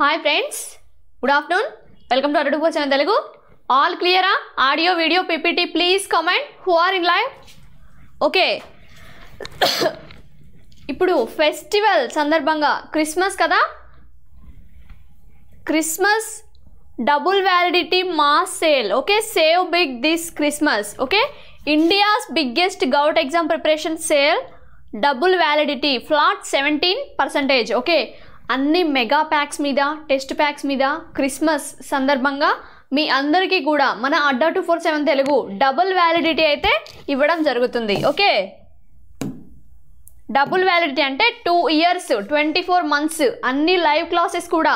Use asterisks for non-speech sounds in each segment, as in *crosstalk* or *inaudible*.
Hi friends good afternoon welcome to అరడు భోజనం Telugu all క్లియరా audio video PPT please comment who are in live okay ఇప్పుడు festival సందర్భంగా Christmas కదా Christmas double validity mass sale okay save big this Christmas okay India's biggest govt exam preparation sale double validity flat seventeen percentage okay అన్ని mega packs మీద test packs మీద Christmas సందర్భంగా మీ అందరికీ కూడా మన Adda two four seven Telugu double validity అయితే ఇవ్వడం జరుగుతుంది ఓకే డబుల్ వ్యాలిడిటీ అంటే two years twenty four months అన్ని లైవ్ క్లాసెస్ కూడా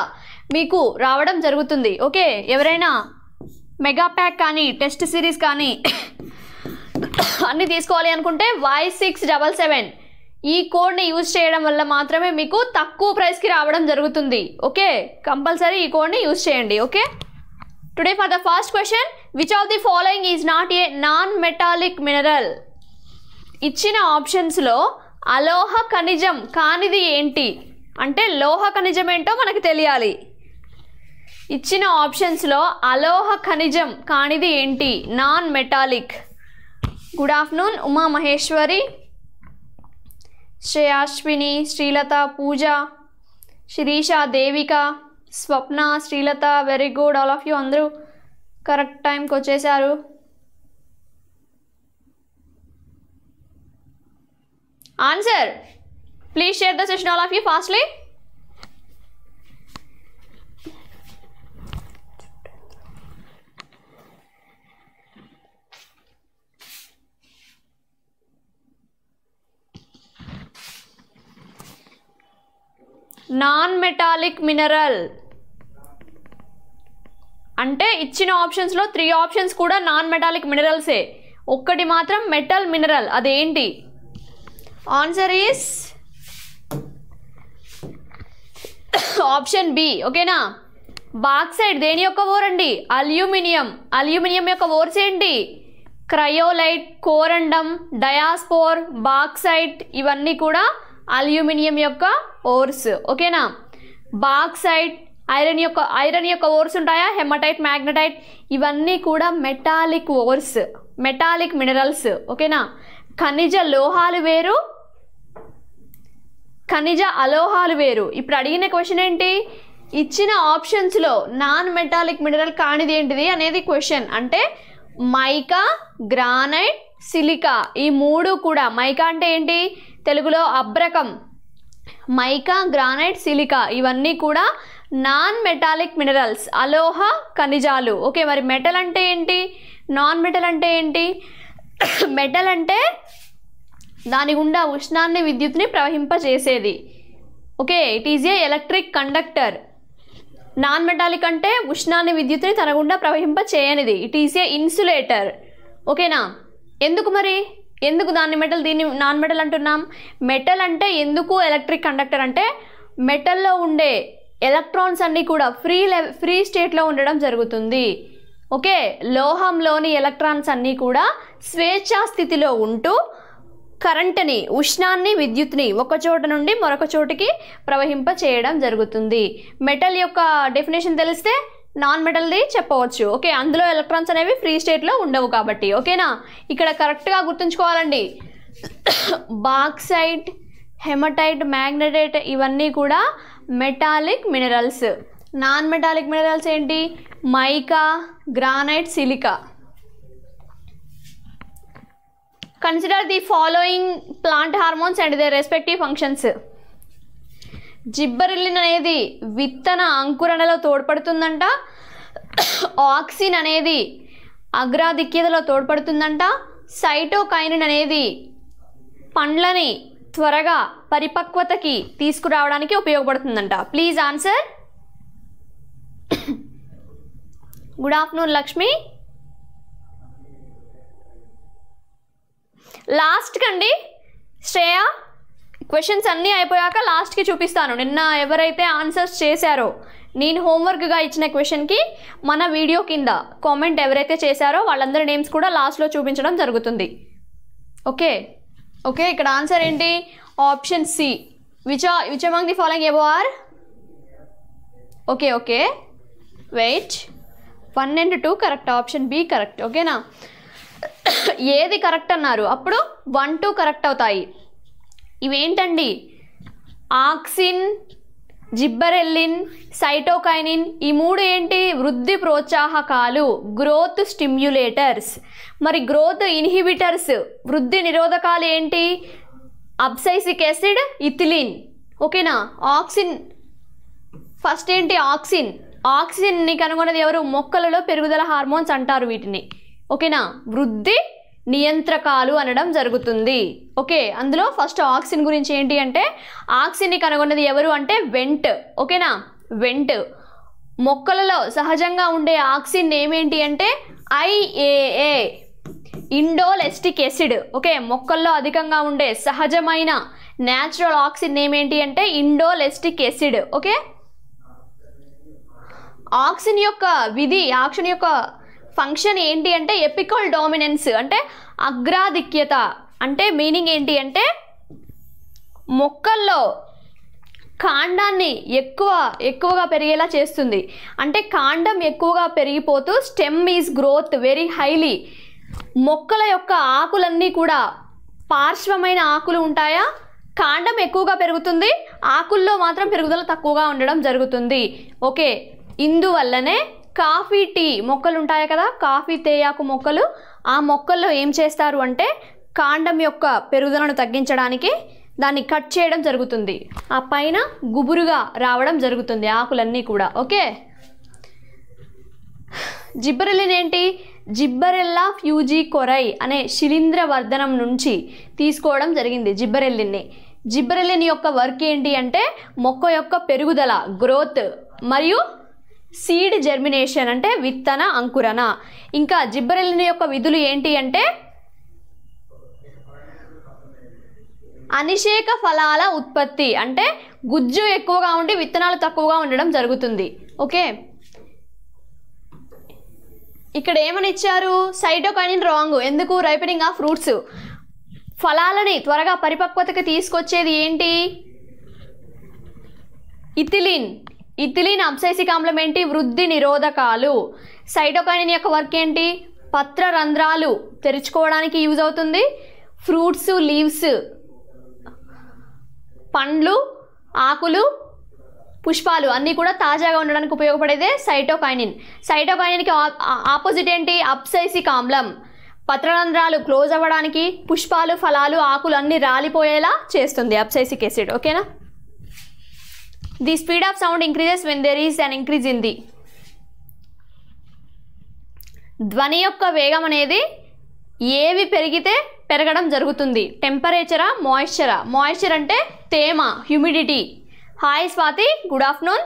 మీకు రావడం జరుగుతుంది ఓకే ఎవరైనా మెగా ప్యాక్ కానీ టెస్ట్ సిరీస్ కానీ *coughs* అన్నీ తీసుకోవాలి అనుకుంటే వై సిక్స్ డబల్ సెవెన్ ఈ కోడ్ని యూజ్ చేయడం వల్ల మాత్రమే మీకు తక్కువ ప్రైస్కి రావడం జరుగుతుంది ఓకే కంపల్సరీ ఈ కోడ్ని యూజ్ చేయండి okay today for the first question which of the following is not a non metallic mineral ఇచ్చిన ఆప్షన్స్లో అలోహ ఖనిజం కానిది ఏంటి అంటే లోహ ఖనిజం ఏంటో మనకు తెలియాలి ఇచ్చిన ఆప్షన్స్లో అలోహ ఖనిజం కానిది ఏంటి non metallic good afternoon Uma Maheshwari Shreyashwini Srilatha Pooja Sirisha Devika Swapna Srilatha very good all of you అందరూ కరెక్ట్ టైంకి వచ్చేసారు answer please share the session all of you fastly non metallic mineral అంటే ఇచ్చిన ఆప్షన్స్లో త్రీ ఆప్షన్స్ కూడా నాన్ మెటాలిక్ మినరల్సే ఒక్కటి మాత్రం మెటల్ మినరల్ అదేంటి ఆన్సర్ ఈస్ ఆప్షన్ బి ఓకేనా బాక్సైడ్ దేని యొక్క ఓర్ అండి అల్యూమినియం అల్యూమినియం యొక్క ఓర్స్ ఏంటి క్రయోలైట్ కోరండం డయాస్పోర్ బాక్సైట్ ఇవన్నీ కూడా అల్యూమినియం యొక్క ఓర్స్ ఓకేనా బాక్సైడ్ ఐరన్ యొక్క ఐరన్ యొక్క ఓర్స్ ఉంటాయా హెమటైట్ మ్యాగ్నటైట్ ఇవన్నీ కూడా మెటాలిక్ ఓర్స్ మెటాలిక్ మినరల్స్ ఓకేనా ఖనిజ లోహాలు వేరు ఖనిజ అలోహాలు వేరు ఇప్పుడు అడిగిన క్వశ్చన్ ఏంటి ఇచ్చిన ఆప్షన్స్లో నాన్ మెటాలిక్ మినరల్ కానిది ఏంటిది అనేది క్వశ్చన్ అంటే మైకా గ్రానైట్ సిలికా ఈ మూడు కూడా మైకా అంటే ఏంటి తెలుగులో అబ్రకం మైకా గ్రానైట్ సిలికా ఇవన్నీ కూడా నాన్ మెటాలిక్ మినరల్స్ అలోహ ఖనిజాలు ఓకే మరి మెటల్ అంటే ఏంటి నాన్ మెటల్ అంటే ఏంటి *coughs* మెటల్ అంటే దాని గుండా ఉష్ణాన్ని విద్యుత్ని ప్రవహింపజేసేది okay it is a electric conductor non metallic అంటే ఉష్ణాన్ని విద్యుత్ని తన గుండా ప్రవహింప చేయనిది ఇట్ ఈజ్ ఏ ఇన్సులేటర్ ఓకేనా ఎందుకు మరి ఎందుకు దాన్ని మెటల్ దీన్ని నాన్ మెటల్ అంటున్నాం మెటల్ అంటే ఎందుకు ఎలక్ట్రిక్ కండక్టర్ అంటే మెటల్లో ఉండే ఎలక్ట్రాన్స్ అన్నీ కూడా ఫ్రీ ఫ్రీ స్టేట్లో ఉండడం జరుగుతుంది ఓకే లోహంలోని ఎలక్ట్రాన్స్ అన్నీ కూడా స్వేచ్ఛా స్థితిలో ఉంటూ కరెంటుని ఉష్ణాన్ని విద్యుత్ని ఒక చోట నుండి మరొక చోటికి ప్రవహింప చేయడం జరుగుతుంది మెటల్ యొక్క డెఫినేషన్ తెలిస్తే నాన్ మెటల్ది చెప్పవచ్చు ఓకే అందులో ఎలక్ట్రాన్స్ అనేవి ఫ్రీ స్టేట్లో ఉండవు కాబట్టి ఓకేనా ఇక్కడ కరెక్ట్గా గుర్తుంచుకోవాలండి బాక్సైట్ హెమటైట్ మ్యాగ్నెటైట్ ఇవన్నీ కూడా metallic minerals non metallic minerals ఏంటి mica granite silica consider the following plant hormones and the respective functions gibberellin అనేది విత్తన అంకురణలో తోడ్పడుతుందంట ఆక్సిన్ అనేది అగ్రాధిక్యతలో తోడ్పడుతుందంట సైటోకైనిన్ అనేది పండ్లని త్వరగా పరిపక్వతకి తీసుకురావడానికి ఉపయోగపడుతుందంట please answer good afternoon Lakshmi లాస్ట్ కండి శ్రేయ క్వశ్చన్స్ అన్నీ అయిపోయాక లాస్ట్కి చూపిస్తాను నిన్న ఎవరైతే ఆన్సర్స్ చేశారో నేను హోంవర్క్గా ఇచ్చిన క్వశ్చన్కి మన వీడియో కింద కామెంట్ ఎవరైతే చేశారో వాళ్ళందరి నేమ్స్ కూడా లాస్ట్లో చూపించడం జరుగుతుంది ఓకే ఓకే ఇక్కడ ఆన్సర్ ఏంటి option C which which the following above are okay okay wait one and two correct option B correct ఓకేనా ఏది కరెక్ట్ అన్నారు అప్పుడు వన్ టూ కరెక్ట్ అవుతాయి ఇవేంటండి ఆక్సిన్ జిబ్బరెల్లిన్ సైటోకైనిన్ ఈ మూడు ఏంటి వృద్ధి ప్రోత్సాహకాలు గ్రోత్ స్టిమ్యులేటర్స్ మరి గ్రోత్ ఇన్హిబిటర్స్ వృద్ధి నిరోధకాలు ఏంటి అబ్సైసిక్ యాసిడ్ ఇథిలిన్ ఓకేనా ఆక్సిన్ ఫస్ట్ ఏంటి ఆక్సిన్ ఆక్సిన్ని కనుగొన్నది ఎవరు మొక్కలలో పెరుగుదల హార్మోన్స్ అంటారు వీటిని ఓకేనా వృద్ధి నియంత్రకాలు అనడం జరుగుతుంది ఓకే అందులో ఫస్ట్ ఆక్సిన్ గురించి ఏంటి అంటే ఆక్సిన్ని కనుగొన్నది ఎవరు అంటే వెంట్ ఓకేనా వెంట్ మొక్కలలో సహజంగా ఉండే ఆక్సిన్ ఏమేంటి అంటే ఐఏఏ ఇండోలెస్టిక్ ఎసిడ్ ఓకే మొక్కల్లో అధికంగా ఉండే సహజమైన న్యాచురల్ ఆక్సిన్ ఏమేంటి అంటే ఇండోలెస్టిక్ ఎసిడ్ ఓకే ఆక్సిన్ యొక్క విధి ఆక్సిన్ యొక్క ఫంక్షన్ ఏంటి అంటే ఎపికల్ డామినెన్స్ అంటే అగ్రాధిక్యత అంటే మీనింగ్ ఏంటి అంటే మొక్కల్లో కాండాన్ని ఎక్కువ ఎక్కువగా పెరిగేలా చేస్తుంది అంటే కాండం ఎక్కువగా పెరిగిపోతూ stem is growth very highly మొక్కల యొక్క ఆకులన్నీ కూడా పార్శ్వమైన ఆకులు ఉంటాయా కాండం ఎక్కువగా పెరుగుతుంది ఆకుల్లో మాత్రం పెరుగుదల తక్కువగా ఉండడం జరుగుతుంది ఓకే ఇందువల్లనే కాఫీ టీ మొక్కలు ఉంటాయి కదా కాఫీ తేయాకు మొక్కలు ఆ మొక్కల్లో ఏం చేస్తారు అంటే కాండం యొక్క పెరుగుదలను తగ్గించడానికి దాన్ని కట్ చేయడం జరుగుతుంది ఆ పైన గుబురుగా రావడం జరుగుతుంది ఆకులన్నీ కూడా ఓకే జిబ్బరెల్లిన్ ఏంటి జిబ్బరెల్లా ఫ్యూజీ కొరై అనే శిలీంద్ర వర్ధనం నుంచి తీసుకోవడం జరిగింది జిబ్బరెల్లిన్ని జిబ్బరెల్లిన్ యొక్క వర్క్ ఏంటి అంటే మొక్క యొక్క పెరుగుదల గ్రోత్ మరియు సీడ్ జర్మినేషన్ అంటే విత్తన అంకురణ ఇంకా జిబ్బరెలిన యొక్క విధులు ఏంటి అంటే అనిషేక ఫలాల ఉత్పత్తి అంటే గుజ్జు ఎక్కువగా ఉండి విత్తనాలు తక్కువగా ఉండడం జరుగుతుంది ఓకే ఇక్కడ ఏమని ఇచ్చారు సైటోకైనిన్ రాంగ్ ఎందుకు రైపెనింగ్ ఆ ఫ్రూట్స్ ఫలాలని త్వరగా పరిపక్వతకి తీసుకొచ్చేది ఏంటి ఇథిలిన్ ఇథిలిన్ అప్సైసిక్ ఆమ్లం ఏంటి వృద్ధి నిరోధకాలు సైటోకైనిన్ యొక్క వర్క్ ఏంటి పత్ర రంధ్రాలు తెరుచుకోవడానికి యూజ్ అవుతుంది ఫ్రూట్స్ లీవ్స్ పండ్లు ఆకులు పుష్పాలు అన్నీ కూడా తాజాగా ఉండడానికి ఉపయోగపడేదే సైటోకైనిన్ సైటోకైనిన్కి ఆపోజిట్ ఏంటి అప్సైసిక్ ఆమ్లం పత్రరంధ్రాలు క్లోజ్ అవ్వడానికి పుష్పాలు ఫలాలు ఆకులు అన్నీ రాలిపోయేలా చేస్తుంది అప్సైసిక్ ఎసిడ్ ఓకేనా the speed of sound increases when there is an increase in the ధ్వని యొక్క వేగం అనేది ఏవి పెరిగితే పెరగడం జరుగుతుంది టెంపరేచరా మాయిశ్చరా మాయిశ్చర్ అంటే తేమ humidity hi Swathi good afternoon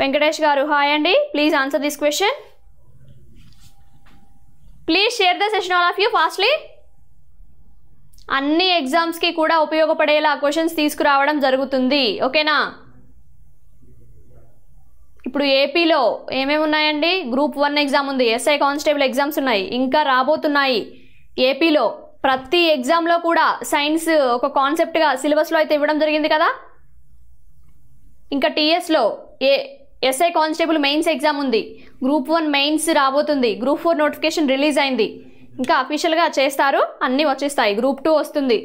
Venkatesh garu hi అండి please answer this question please share the session all of you fastly అన్ని ఎగ్జామ్స్కి కూడా ఉపయోగపడేలా క్వశ్చన్స్ తీసుకురావడం జరుగుతుంది ఓకేనా ఇప్పుడు ఏపీలో ఏమేమి ఉన్నాయండి గ్రూప్ వన్ ఎగ్జామ్ ఉంది ఎస్ఐ కానిస్టేబుల్ ఎగ్జామ్స్ ఉన్నాయి ఇంకా రాబోతున్నాయి ఏపీలో ప్రతి ఎగ్జామ్లో కూడా సైన్స్ ఒక కాన్సెప్ట్గా సిలబస్లో అయితే ఇవ్వడం జరిగింది కదా ఇంకా టీఎస్లో ఏ ఎస్ఐ కానిస్టేబుల్ మెయిన్స్ ఎగ్జామ్ ఉంది గ్రూప్ వన్ మెయిన్స్ రాబోతుంది గ్రూప్ ఫోర్ నోటిఫికేషన్ రిలీజ్ అయింది ఇంకా అఫీషియల్గా చేస్తారు అన్నీ వచ్చేస్తాయి గ్రూప్ టూ వస్తుంది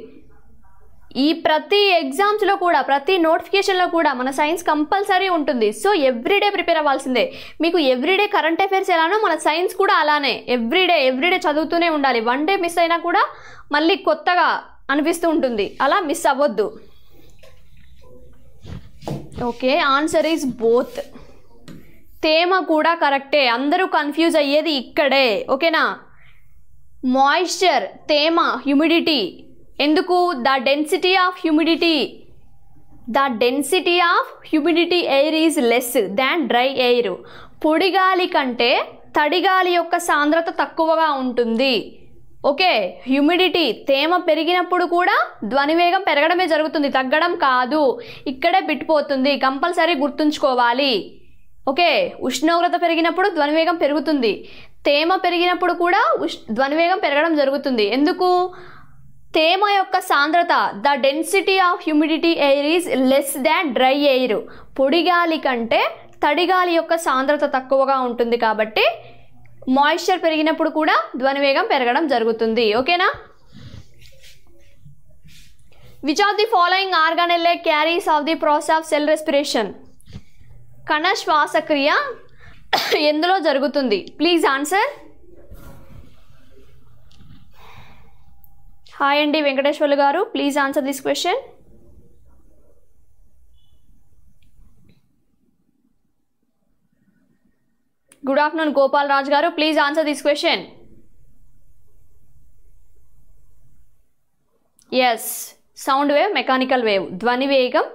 ఈ ప్రతి ఎగ్జామ్స్లో కూడా ప్రతి నోటిఫికేషన్లో కూడా మన సైన్స్ కంపల్సరీ ఉంటుంది సో ఎవ్రీడే ప్రిపేర్ అవ్వాల్సిందే మీకు ఎవ్రీడే కరెంట్ అఫైర్స్ ఎలానో మన సైన్స్ కూడా అలానే ఎవ్రీడే ఎవ్రీడే చదువుతూనే ఉండాలి వన్ డే మిస్ అయినా కూడా మళ్ళీ కొత్తగా అనిపిస్తూ ఉంటుంది అలా మిస్ అవ్వద్దు ఓకే ఆన్సర్ ఈజ్ బోత్ తేమ కూడా కరెక్టే అందరూ కన్ఫ్యూజ్ అయ్యేది ఇక్కడే ఓకేనా మాయిశ్చర్ తేమ హ్యూమిడిటీ ఎందుకు the density of humidity the density of humidity air is less than dry air పొడి గాలి కంటే తడిగాలి యొక్క సాంద్రత తక్కువగా ఉంటుంది ఓకే హ్యూమిడిటీ తేమ పెరిగినప్పుడు కూడా ధ్వనివేగం పెరగడమే జరుగుతుంది తగ్గడం కాదు ఇక్కడే పెట్టిపోతుంది కంపల్సరీ గుర్తుంచుకోవాలి ఓకే ఉష్ణోగ్రత పెరిగినప్పుడు ధ్వనివేగం పెరుగుతుంది తేమ పెరిగినప్పుడు కూడా ఉష్ ధ్వనివేగం పెరగడం జరుగుతుంది ఎందుకు తేమ యొక్క సాంద్రత the density of humidity air is less than dry air పొడి గాలి కంటే తడి గాలి యొక్క సాంద్రత తక్కువగా ఉంటుంది కాబట్టి మాయిశ్చర్ పెరిగినప్పుడు కూడా ధ్వనివేగం పెరగడం జరుగుతుంది ఓకేనా which of the following organelle carries of the process of cell respiration కణ శ్వాసక్రియ ఎందులో జరుగుతుంది ప్లీజ్ ఆన్సర్ హాయ్ అండి Venkateswarlu garu please answer this question good afternoon Gopal Raj garu please answer this question yes sound wave mechanical wave ధ్వని వేగం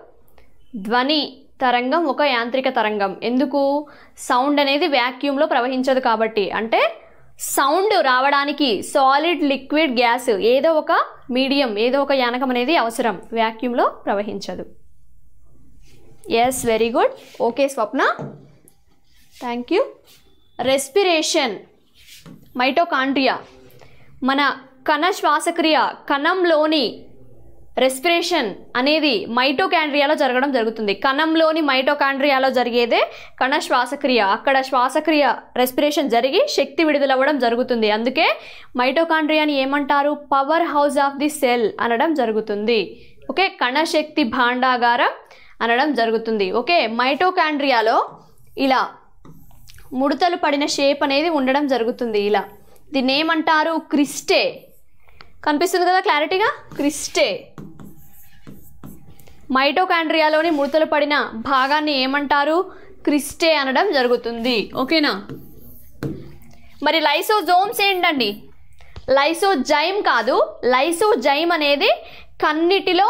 ధ్వని తరంగం ఒక యాంత్రిక తరంగం ఎందుకు సౌండ్ అనేది వ్యాక్యూమ్లో ప్రవహించదు కాబట్టి అంటే సౌండ్ రావడానికి సాలిడ్ లిక్విడ్ గ్యాస్ ఏదో ఒక మీడియం ఏదో ఒక యానకం అనేది అవసరం వ్యాక్యూమ్లో ప్రవహించదు yes very good okay Swapna thank you respiration mitochondria మన కణ శ్వాసక్రియ కణంలోని రెస్పిరేషన్ అనేది మైటోకాండ్రియాలో జరగడం జరుగుతుంది కణంలోని మైటోకాండ్రియాలో జరిగేదే కణ శ్వాసక్రియ అక్కడ శ్వాసక్రియ రెస్పిరేషన్ జరిగి శక్తి విడుదలవ్వడం జరుగుతుంది అందుకే మైటోకాండ్రియాని ఏమంటారు power house of the cell అనడం జరుగుతుంది ఓకే కణశక్తి భాండాగారం అనడం జరుగుతుంది ఓకే మైటోకాండ్రియాలో ఇలా ముడతలు పడిన షేప్ అనేది ఉండడం జరుగుతుంది ఇలా దీన్ని ఏమంటారు క్రిస్టే కనిపిస్తుంది కదా క్లారిటీగా క్రిస్టే మైటోకాండ్రియాలోని ముడతలు పడిన భాగాన్ని ఏమంటారు క్రిస్టే అనడం జరుగుతుంది ఓకేనా మరి లైసోజోమ్స్ ఏంటండి లైసోజైమ్ కాదు లైసోజైమ్ అనేది కన్నిటిలో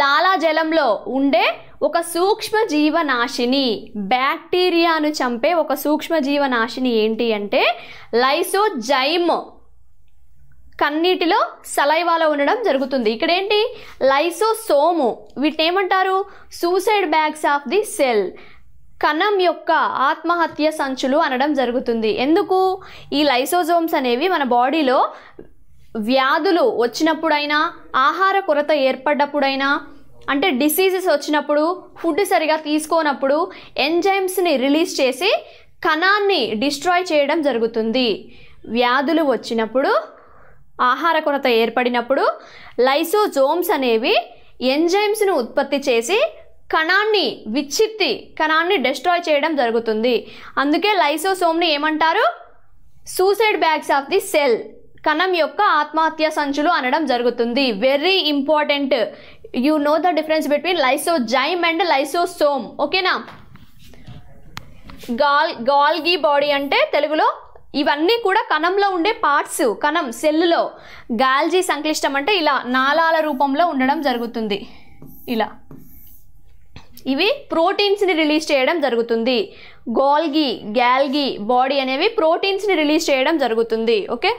లాలాజలంలో ఉండే ఒక సూక్ష్మ జీవనాశిని బ్యాక్టీరియాను చంపే ఒక సూక్ష్మ జీవనాశిని ఏంటి అంటే లైసోజైమ్ కన్నీటిలో సలైవాలో ఉండడం జరుగుతుంది ఇక్కడ ఏంటి లైసోసోము వీటిని ఏమంటారు suicide bags of the cell కణం యొక్క ఆత్మహత్య సంచులు అనడం జరుగుతుంది ఎందుకు ఈ లైసోజోమ్స్ అనేవి మన బాడీలో వ్యాధులు వచ్చినప్పుడైనా ఆహార కొరత ఏర్పడ్డప్పుడైనా అంటే డిసీజెస్ వచ్చినప్పుడు ఫుడ్ సరిగా తీసుకోనప్పుడు ఎంజైమ్స్ని రిలీజ్ చేసి కణాన్ని డిస్ట్రాయ్ చేయడం జరుగుతుంది వ్యాధులు వచ్చినప్పుడు ఆహార కొరత ఏర్పడినప్పుడు లైసోజోమ్స్ అనేవి ఎంజైమ్స్ను ఉత్పత్తి చేసి కణాన్ని విచ్చిత్తి కణాన్ని డెస్ట్రాయ్ చేయడం జరుగుతుంది అందుకే లైసోసోమ్ని ఏమంటారు suicide bags of the cell కణం యొక్క ఆత్మహత్య సంచులు అనడం జరుగుతుంది very important you know the difference between lysozyme and lysosome ఓకేనా గాల్ గాల్గీ బాడీ అంటే తెలుగులో ఇవన్నీ కూడా కణంలో ఉండే పార్ట్స్ కణం సెల్లో గాల్జీ సంక్లిష్టం అంటే ఇలా నాళాల రూపంలో ఉండడం జరుగుతుంది ఇలా ఇవి ప్రోటీన్స్ని రిలీజ్ చేయడం జరుగుతుంది గోల్గి గ్యాల్గి బాడీ అనేవి ప్రోటీన్స్ని రిలీజ్ చేయడం జరుగుతుంది okay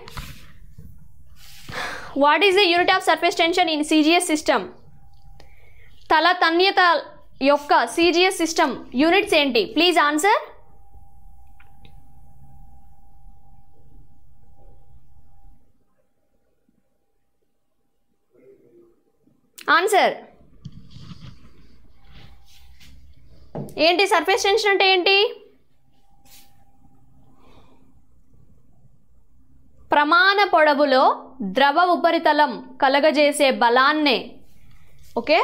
what is the unit of surface tension in CGS system తల తన్యత యొక్క సిజిఎస్ సిస్టమ్ యూనిట్స్ ఏంటి ప్లీజ్ ఆన్సర్ ఆన్సర్ ఏంటి సర్ఫేస్ టెన్షన్ అంటే ఏంటి ప్రమాణ పొడవులో ద్రవ ఉపరితలం కలగజేసే బలాన్నే ఓకే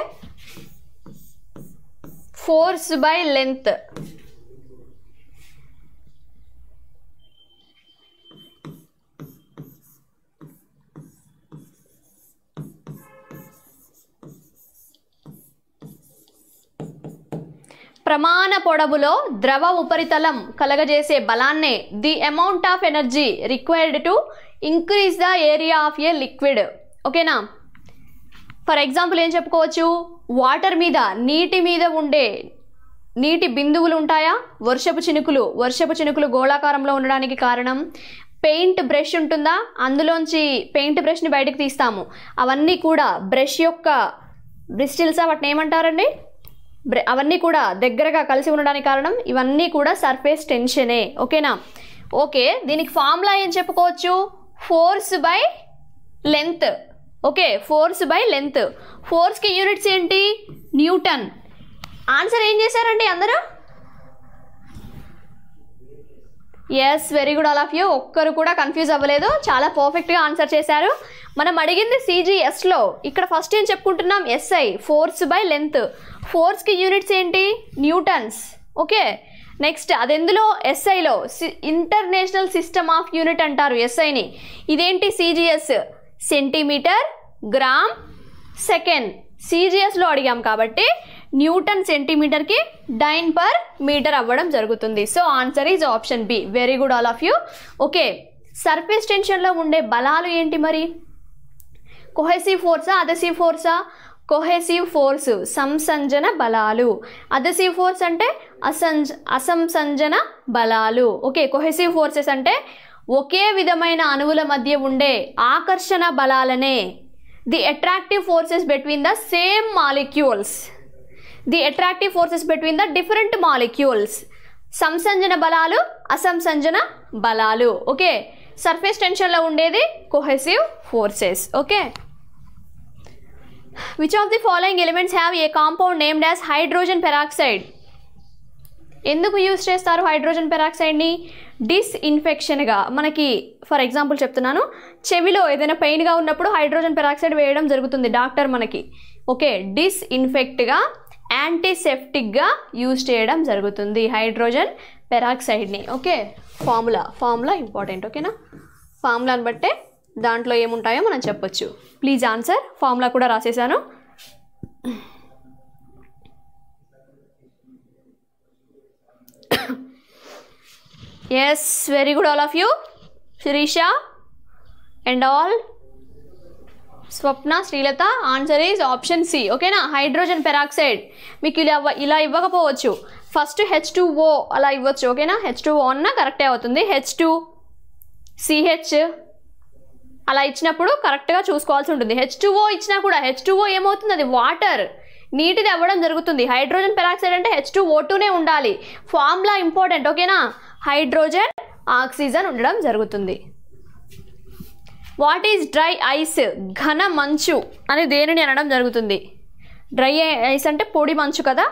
ఫోర్స్ బై లెంత్ ప్రమాణ పొడవులో ద్రవ ఉపరితలం కలగజేసే బలాన్నే the amount of energy required to increase the area of a liquid ఓకేనా ఫర్ ఎగ్జాంపుల్ ఏం చెప్పుకోవచ్చు వాటర్ మీద నీటి మీద ఉండే నీటి బిందువులు ఉంటాయా వర్షపు చినుకులు వర్షపు చినుకులు గోళాకారంలో ఉండడానికి కారణం పెయింట్ బ్రష్ ఉంటుందా అందులోంచి పెయింట్ బ్రష్ని బయటకు తీస్తాము అవన్నీ కూడా బ్రష్ యొక్క బ్రిస్టిల్సా వాటిని ఏమంటారండి అవన్నీ కూడా దగ్గరగా కలిసి ఉండడానికి కారణం ఇవన్నీ కూడా సర్ఫేస్ టెన్షనే ఓకేనా ఓకే దీనికి ఫార్ములా ఏం చెప్పుకోవచ్చు force by length okay force by length ఫోర్స్కి యూనిట్స్ ఏంటి న్యూటన్ ఆన్సర్ ఏం చేశారండి అందరూ yes very good all of you ఒక్కరు కూడా కన్ఫ్యూజ్ అవ్వలేదు చాలా పర్ఫెక్ట్గా ఆన్సర్ చేశారు మనం అడిగింది సీజీఎస్లో ఇక్కడ ఫస్ట్ ఏం చెప్పుకుంటున్నాం ఎస్ఐ ఫోర్స్ బై లెంత్ ఫోర్స్కి యూనిట్స్ ఏంటి న్యూటన్స్ ఓకే నెక్స్ట్ అది ఎందులో ఎస్ఐలో ఇంటర్నేషనల్ సిస్టమ్ ఆఫ్ యూనిట్ అంటారు ఎస్ఐని ఇదేంటి సీజీఎస్ సెంటీమీటర్ గ్రామ్ సెకండ్ సీజీఎస్లో అడిగాం కాబట్టి న్యూటన్ సెంటీమీటర్కి డైన్ పర్ మీటర్ అవ్వడం జరుగుతుంది so answer is option B very good all of you okay surface టెన్షన్లో ఉండే బలాలు ఏంటి మరి కొహెసివ్ ఫోర్సా అదసివ్ ఫోర్సా కొహెసివ్ ఫోర్స్ సంసంజన బలాలు అదసివ్ ఫోర్స్ అంటే అసంజ అసంసంజన బలాలు ఓకే కొహెసివ్ ఫోర్సెస్ అంటే ఒకే విధమైన అణువుల మధ్య ఉండే ఆకర్షణ బలాలనే the attractive forces between the same molecules the attractive forces between the different molecules సంసంజన బలాలు అసంసంజన బలాలు ఓకే సర్ఫేస్ టెన్షన్లో ఉండేది cohesive forces okay which of the following elements have a compound named as hydrogen peroxide ఎందుకు use చేస్తారు hydrogen పెరాక్సైడ్ని డిస్ఇన్ఫెక్షన్గా మనకి ఫర్ ఎగ్జాంపుల్ చెప్తున్నాను చెవిలో ఏదైనా పెయిన్గా ఉన్నప్పుడు హైడ్రోజన్ పెరాక్సైడ్ వేయడం జరుగుతుంది డాక్టర్ మనకి ఓకే డిస్ఇన్ఫెక్ట్గా యాంటీసెప్టిక్గా యూజ్ చేయడం జరుగుతుంది హైడ్రోజన్ పెరాక్సైడ్ని ఓకే ఫార్ములా ఫార్ములా ఇంపార్టెంట్ ఓకేనా ఫార్ములాని బట్టే దాంట్లో ఏముంటాయో మనం చెప్పొచ్చు ప్లీజ్ ఆన్సర్ ఫార్ములా కూడా రాసేసాను yes very good all of you Sirisha and all Swapna Srilatha answer is option C ఓకేనా హైడ్రోజన్ పెరాక్సైడ్ మీకు ఇలా ఇలా ఇవ్వకపోవచ్చు ఫస్ట్ హెచ్ టూ ఓ అలా ఇవ్వచ్చు ఓకేనా హెచ్ టూ ఓ అన్న కరెక్టే అవుతుంది హెచ్ టూ సిహెచ్ అలా ఇచ్చినప్పుడు కరెక్ట్గా చూసుకోవాల్సి ఉంటుంది హెచ్ టూ ఓ ఇచ్చినా కూడా హెచ్ టూ ఓ ఏమవుతుంది అది వాటర్ నీటిది అవ్వడం జరుగుతుంది హైడ్రోజన్ పెరాక్సైడ్ అంటే హెచ్ టూ ఓ టూనే ఉండాలి ఫార్ములా ఇంపార్టెంట్ ఓకేనా హైడ్రోజన్ ఆక్సిజన్ ఉండడం జరుగుతుంది వాట్ ఈజ్ డ్రై ఐస్ ఘన మంచు అని దేనిని అనడం జరుగుతుంది డ్రై ఐస్ అంటే పొడి మంచు కదా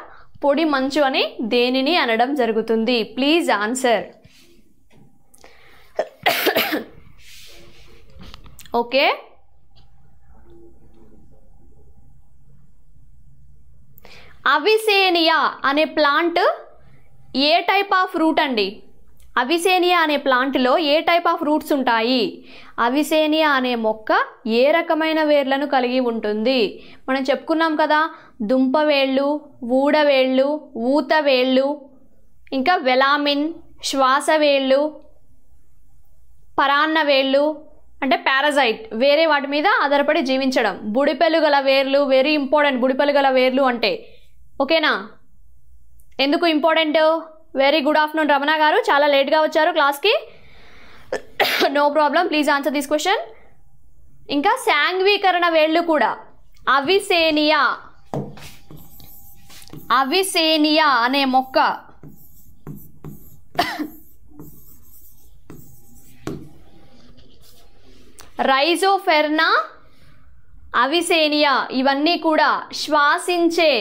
పొడి మంచు అని దేనిని అనడం జరుగుతుంది ప్లీజ్ ఆన్సర్ ఓకే అవిసేనియా అనే plant a type of root అండి అవిసేనియా అనే ప్లాంట్లో ఏ టైప్ ఆఫ్ రూట్స్ ఉంటాయి అవిసేనియా అనే మొక్క ఏ రకమైన వేర్లను కలిగి ఉంటుంది మనం చెప్పుకున్నాం కదా దుంపవేళ్ళు ఊడవేళ్ళు ఊతవేళ్ళు ఇంకా వెలామిన్ శ్వాసవేళ్ళు పరాన్న అంటే పారాజైట్ వేరే వాటి మీద ఆధారపడి జీవించడం బుడిపెలు గల వేర్లు వెరీ ఇంపార్టెంట్ బుడిపెలు గల వేర్లు అంటే ఓకేనా ఎందుకు important very good afternoon Ramana garu చాలా లేట్గా వచ్చారు క్లాస్కి no problem please answer this question ఇంకా సాంఘ్వీకరణ వేళ్ళు కూడా అవిసేనియా అవిసేనియా అనే మొక్క రైజోఫెర్నా అవిసేనియా ఇవన్నీ కూడా శ్వాసించే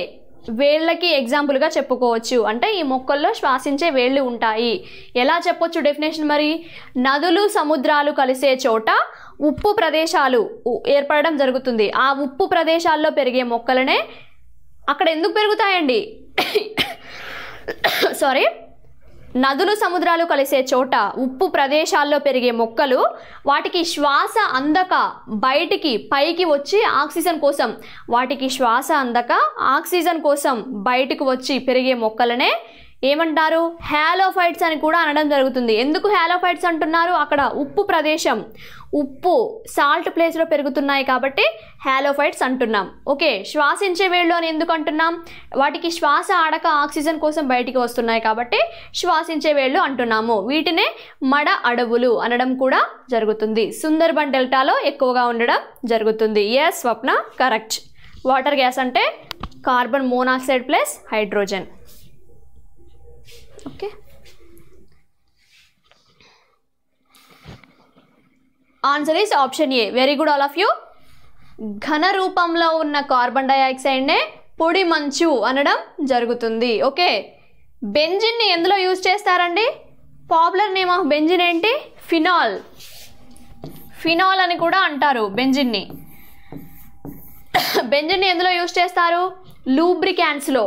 వేళ్ళకి ఎగ్జాంపుల్గా చెప్పుకోవచ్చు అంటే ఈ మొక్కల్లో శ్వాసించే వేళ్ళు ఉంటాయి ఎలా చెప్పొచ్చు డెఫినేషన్ మరి నదులు సముద్రాలు కలిసే చోట ఉప్పు ప్రదేశాలు ఏర్పడడం జరుగుతుంది ఆ ఉప్పు ప్రదేశాల్లో పెరిగే మొక్కలనే అక్కడ ఎందుకు పెరుగుతాయండి సారీ *coughs* నదులు సముద్రాలు కలిసే చోట ఉప్పు ప్రదేశాల్లో పెరిగే మొక్కలు వాటికి శ్వాస అందక బయటికి పైకి వచ్చి ఆక్సిజన్ కోసం వాటికి శ్వాస అందక ఆక్సిజన్ కోసం బయటకు వచ్చి పెరిగే మొక్కలనే ఏమంటారు హ్యాలోఫైట్స్ అని కూడా అనడం జరుగుతుంది ఎందుకు హ్యాలోఫైట్స్ అంటున్నారు అక్కడ ఉప్పు ప్రదేశం ఉప్పు సాల్ట్ ప్లేస్లో పెరుగుతున్నాయి కాబట్టి హ్యాలోఫైట్స్ అంటున్నాం ఓకే శ్వాసించే వేళ్ళు అని ఎందుకు అంటున్నాం వాటికి శ్వాస ఆడక ఆక్సిజన్ కోసం బయటికి వస్తున్నాయి కాబట్టి శ్వాసించే వేళ్ళు అంటున్నాము వీటినే మడ అడవులు అనడం కూడా జరుగుతుంది సుందర్బన్ డెల్టాలో ఎక్కువగా ఉండడం జరుగుతుంది yes Swapna correct water gas అంటే carbon monoxide plus hydrogen okay answer is option A very good all of you ఘన రూపంలో ఉన్న కార్బన్ డైఆక్సైడ్నే పొడి మంచు అనడం జరుగుతుంది ఓకే బెంజిన్ని ఎందులో యూజ్ చేస్తారండి పాపులర్ నేమ్ ఆఫ్ బెంజిన్ ఏంటి ఫినాల్ ఫినాల్ అని కూడా అంటారు బెంజిన్ని *coughs* బెంజిన్ని ఎందులో యూజ్ చేస్తారు లూబ్రికాన్స్లో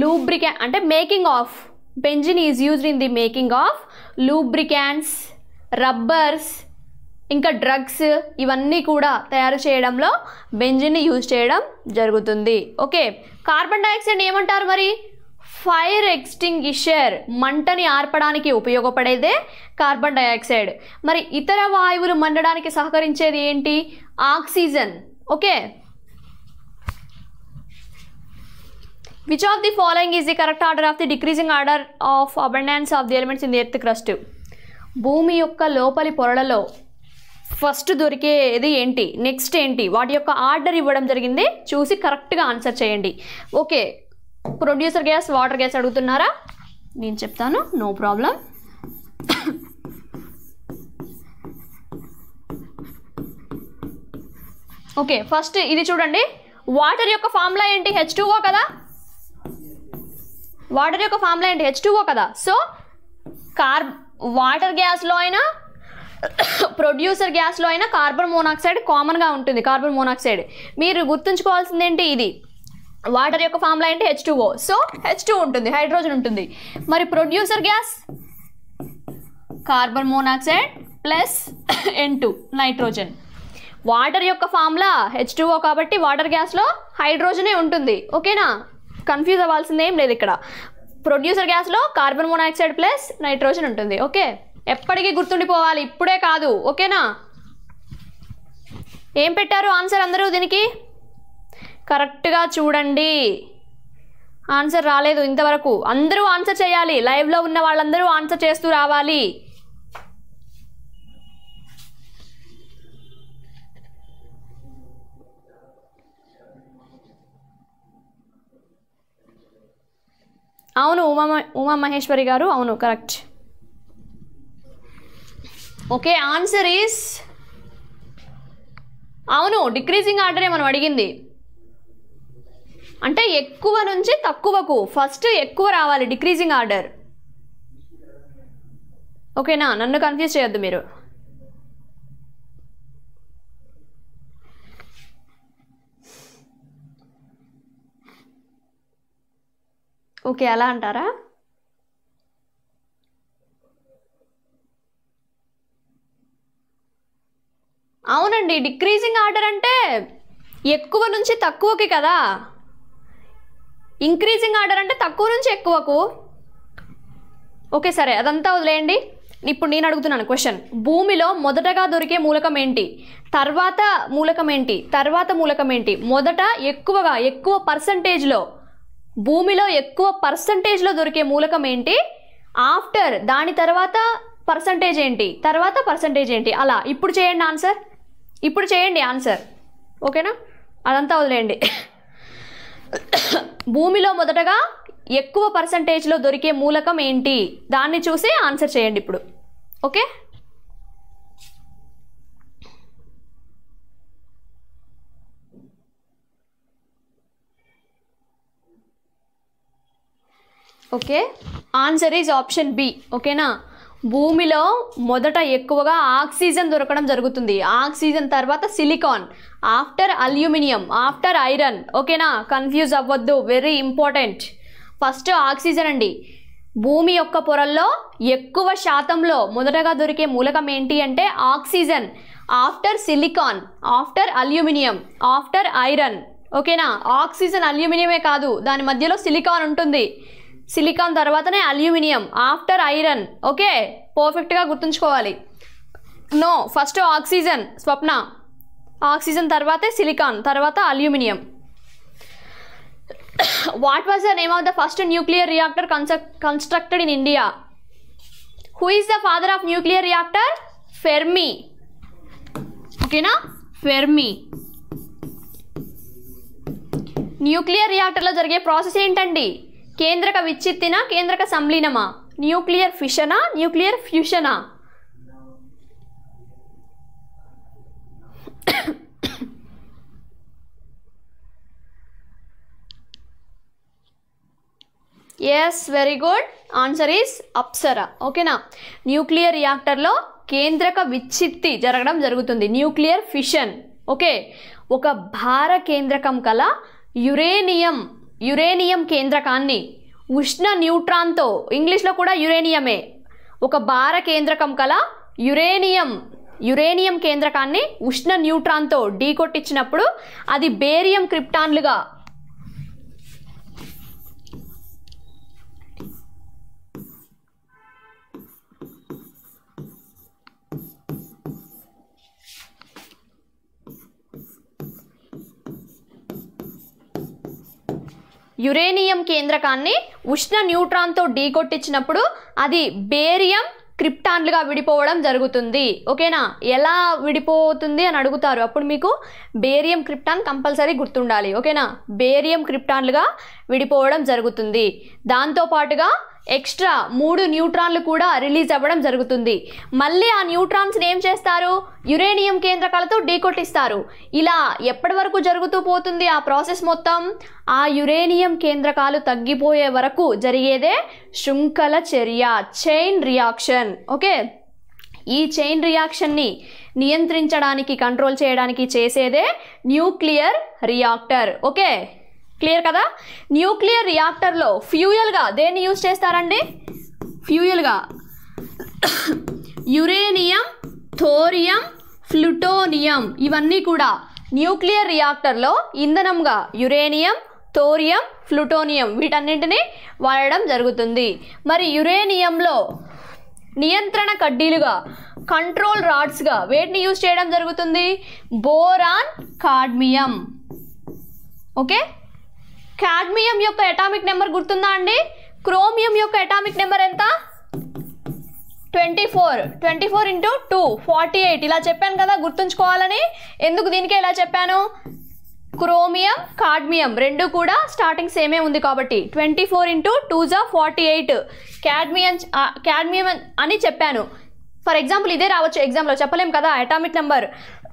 లూబ్రికా అంటే making of benzene is used in the making of lubricants rubbers ఇంకా డ్రగ్స్ ఇవన్నీ కూడా తయారు చేయడంలో బెంజిన్ని యూజ్ చేయడం జరుగుతుంది ఓకే కార్బన్ డైఆక్సైడ్ ఏమంటారు మరి ఫైర్ ఎక్స్టింగిషర్ మంటని ఆర్పడానికి ఉపయోగపడేదే కార్బన్ డైఆక్సైడ్ మరి ఇతర వాయువులు మండడానికి సహకరించేది ఏంటి oxygen okay Which of the following is the correct order of the decreasing order of abundance of the elements in the earth crust? భూమి యొక్క లోపలి పొరలలో ఫస్ట్ దొరికేది ఏంటి నెక్స్ట్ ఏంటి వాటి యొక్క ఆర్డర్ ఇవ్వడం జరిగింది చూసి కరెక్ట్గా ఆన్సర్ చేయండి okay producer gas water gas అడుగుతున్నారా నేను చెప్తాను నో ప్రాబ్లం ఓకే ఫస్ట్ ఇది చూడండి వాటర్ యొక్క ఫార్ములా ఏంటి హెచ్ కదా వాటర్ యొక్క ఫార్ములా ఏంటి హెచ్ కదా సో కార్ వాటర్ గ్యాస్లో అయినా ప్రొడ్యూసర్ గ్యాస్లో అయినా కార్బన్ మోనాక్సైడ్ కామన్గా ఉంటుంది కార్బన్ మోనాక్సైడ్ మీరు గుర్తుంచుకోవాల్సింది ఏంటి ఇది వాటర్ యొక్క ఫార్ములా ఏంటి హెచ్ సో హెచ్ ఉంటుంది హైడ్రోజన్ ఉంటుంది మరి producer gas carbon monoxide plus N nitrogen water యొక్క ఫార్ములా హెచ్ కాబట్టి వాటర్ గ్యాస్లో హైడ్రోజనే ఉంటుంది ఓకేనా కన్ఫ్యూజ్ అవ్వాల్సింది ఏం లేదు ఇక్కడ ప్రొడ్యూసర్ గ్యాస్లో కార్బన్ మోనాక్సైడ్ ప్లస్ నైట్రోజన్ ఉంటుంది ఓకే ఎప్పటికీ గుర్తుండిపోవాలి ఇప్పుడే కాదు ఓకేనా ఏం పెట్టారు ఆన్సర్ అందరూ దీనికి కరెక్ట్గా చూడండి ఆన్సర్ రాలేదు ఇంతవరకు అందరూ ఆన్సర్ చేయాలి లైవ్లో ఉన్న వాళ్ళందరూ ఆన్సర్ చేస్తూ రావాలి అవును ఉమా ఉమా మహేశ్వరి గారు అవును కరెక్ట్ ఓకే ఆన్సర్ ఈస్ అవును డిక్రీజింగ్ ఆర్డరే మనం అడిగింది అంటే ఎక్కువ నుంచి తక్కువకు ఫస్ట్ ఎక్కువ రావాలి డిక్రీజింగ్ ఆర్డర్ ఓకేనా నన్ను కన్ఫ్యూజ్ చేయొద్దు మీరు ఓకే అలా అంటారా అవునండి డిక్రీజింగ్ ఆర్డర్ అంటే ఎక్కువ నుంచి తక్కువకి కదా ఇంక్రీజింగ్ ఆర్డర్ అంటే తక్కువ నుంచి ఎక్కువకు ఓకే సరే అదంతా వదిలేయండి ఇప్పుడు నేను అడుగుతున్నాను క్వశ్చన్ భూమిలో మొదటగా దొరికే మూలకం ఏంటి తర్వాత మూలకం ఏంటి తర్వాత మూలకం ఏంటి మొదట ఎక్కువగా ఎక్కువ పర్సంటేజ్లో భూమిలో ఎక్కువ పర్సంటేజ్లో దొరికే మూలకం ఏంటి ఆఫ్టర్ దాని తర్వాత పర్సంటేజ్ ఏంటి తర్వాత పర్సంటేజ్ ఏంటి అలా ఇప్పుడు చేయండి ఆన్సర్ ఇప్పుడు చేయండి ఆన్సర్ ఓకేనా అదంతా వదిలేయండి భూమిలో మొదటగా ఎక్కువ పర్సంటేజ్లో దొరికే మూలకం ఏంటి దాన్ని చూసి ఆన్సర్ చేయండి ఇప్పుడు okay okay answer is option B ఓకేనా భూమిలో మొదట ఎక్కువగా ఆక్సిజన్ దొరకడం జరుగుతుంది ఆక్సిజన్ తర్వాత silicon after aluminium after iron ఓకేనా కన్ఫ్యూజ్ అవ్వద్దు వెరీ ఇంపార్టెంట్ ఫస్ట్ ఆక్సిజన్ అండి భూమి యొక్క పొరల్లో ఎక్కువ శాతంలో మొదటగా దొరికే మూలకం ఏంటి అంటే oxygen after silicon after aluminium after iron ఓకేనా ఆక్సిజన్ అల్యూమినియమే కాదు దాని మధ్యలో సిలికాన్ ఉంటుంది సిలికాన్ తర్వాతనే అల్యూమినియం ఆఫ్టర్ ఐరన్ ఓకే పర్ఫెక్ట్గా గుర్తుంచుకోవాలి no first oxygen Swapna oxygen తర్వాతే సిలికాన్ తర్వాత aluminium what was the name of the first nuclear reactor constructed in India who is the father of nuclear reactor Fermi ఓకేనా Fermi nuclear రియాక్టర్లో జరిగే process ఏంటండి కేంద్రక విచ్ఛిత్తినా కేంద్రక సంలీనమా న్యూక్లియర్ ఫిషనా న్యూక్లియర్ ఫ్యూషనా yes very good answer is Apsara ఓకేనా న్యూక్లియర్ రియాక్టర్లో కేంద్రక విచ్ఛిత్తి జరగడం జరుగుతుంది న్యూక్లియర్ ఫిషన్ ఓకే ఒక భార కేంద్రకం కల యురేనియం యురేనియం కేంద్రకాన్ని ఉష్ణ న్యూట్రాన్తో ఇంగ్లీష్లో కూడా యురేనియమే ఒక భార కేంద్రకం కల యురేనియం యురేనియం కేంద్రకాన్ని ఉష్ణ న్యూట్రాన్తో ఢీకొట్టించినప్పుడు అది బేరియం క్రిప్టాన్లుగా యురేనియం కేంద్రకాన్ని ఉష్ణ న్యూట్రాన్తో ఢీకొట్టించినప్పుడు అది బేరియం క్రిప్టాన్లుగా విడిపోవడం జరుగుతుంది ఓకేనా ఎలా విడిపోతుంది అని అడుగుతారు అప్పుడు మీకు బేరియం క్రిప్టాన్ కంపల్సరీ గుర్తుండాలి ఓకేనా బేరియం క్రిప్టాన్లుగా విడిపోవడం జరుగుతుంది దాంతో పాటుగా ఎక్స్ట్రా మూడు న్యూట్రాన్లు కూడా రిలీజ్ అవ్వడం జరుగుతుంది మళ్ళీ ఆ న్యూట్రాన్స్ని ఏం చేస్తారు యురేనియం కేంద్రకాలతో డీకొట్టిస్తారు ఇలా ఎప్పటి వరకు జరుగుతూ పోతుంది ఆ ప్రాసెస్ మొత్తం ఆ యురేనియం కేంద్రకాలు తగ్గిపోయే వరకు జరిగేదే శృంఖల చర్య చైన్ రియాక్షన్ ఓకే ఈ చైన్ రియాక్షన్ని నియంత్రించడానికి కంట్రోల్ చేయడానికి చేసేదే న్యూక్లియర్ రియాక్టర్ ఓకే క్లియర్ కదా న్యూక్లియర్ రియాక్టర్లో ఫ్యూయల్గా దేన్ని యూజ్ చేస్తారండి ఫ్యూయల్గా యురేనియం థోరియం ప్లుటోనియం ఇవన్నీ కూడా న్యూక్లియర్ రియాక్టర్లో ఇంధనంగా యురేనియం థోరియం ప్లుటోనియం వీటన్నింటినీ వాడడం జరుగుతుంది మరి యురేనియంలో నియంత్రణ కడ్డీలుగా కంట్రోల్ రాడ్స్గా వేటిని యూజ్ చేయడం జరుగుతుంది బోరాన్ కాడ్మియం ఓకే కాడ్మియం యొక్క ఎటామిక్ నెంబర్ గుర్తుందా అండి క్రోమియం యొక్క ఎటామిక్ నెంబర్ ఎంత twenty four twenty four into two forty eight ఇలా చెప్పాను కదా గుర్తుంచుకోవాలని ఎందుకు దీనికే ఇలా చెప్పాను క్రోమియం కాడ్మియం రెండు కూడా స్టార్టింగ్ సేమే ఉంది కాబట్టి ట్వంటీ ఫోర్ ఇంటూ టూ జా ఫార్టీ ఎయిట్ క్యాడ్మియం క్యాడ్మియం అని చెప్పాను ఫర్ ఎగ్జాంపుల్ ఇదే రావచ్చు ఎగ్జామ్లో చెప్పలేము కదా అటామిక్ నెంబర్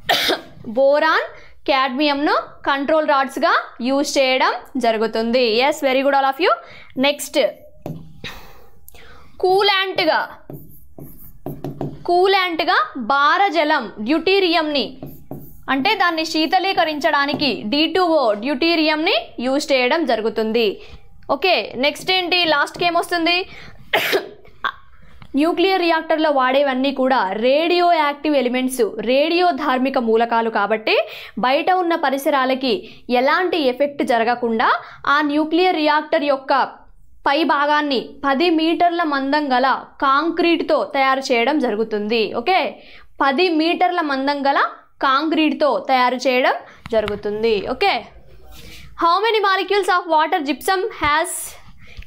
*coughs* బోరాన్ క్యాడ్మియంను కంట్రోల్ రాడ్స్గా యూజ్ చేయడం జరుగుతుంది yes very good all of you next కూలాంట్గా కూలాంట్గా భారజలం డ్యూటీరియంని అంటే దాన్ని శీతలీకరించడానికి డి డీటూఓ డ్యూటీరియంని యూజ్ చేయడం జరుగుతుంది ఓకే నెక్స్ట్ ఏంటి లాస్ట్కి ఏమొస్తుంది న్యూక్లియర్ రియాక్టర్లో వాడేవన్నీ కూడా రేడియో యాక్టివ్ ఎలిమెంట్స్ రేడియో ధార్మిక మూలకాలు కాబట్టి బయట ఉన్న పరిసరాలకి ఎలాంటి ఎఫెక్ట్ జరగకుండా ఆ న్యూక్లియర్ రియాక్టర్ యొక్క పై భాగాన్ని పది మీటర్ల మందం గల కాంక్రీట్తో తయారు చేయడం జరుగుతుంది ఓకే పది మీటర్ల మందం గల కాంక్రీట్తో తయారు చేయడం జరుగుతుంది okay how many molecules of water gypsum has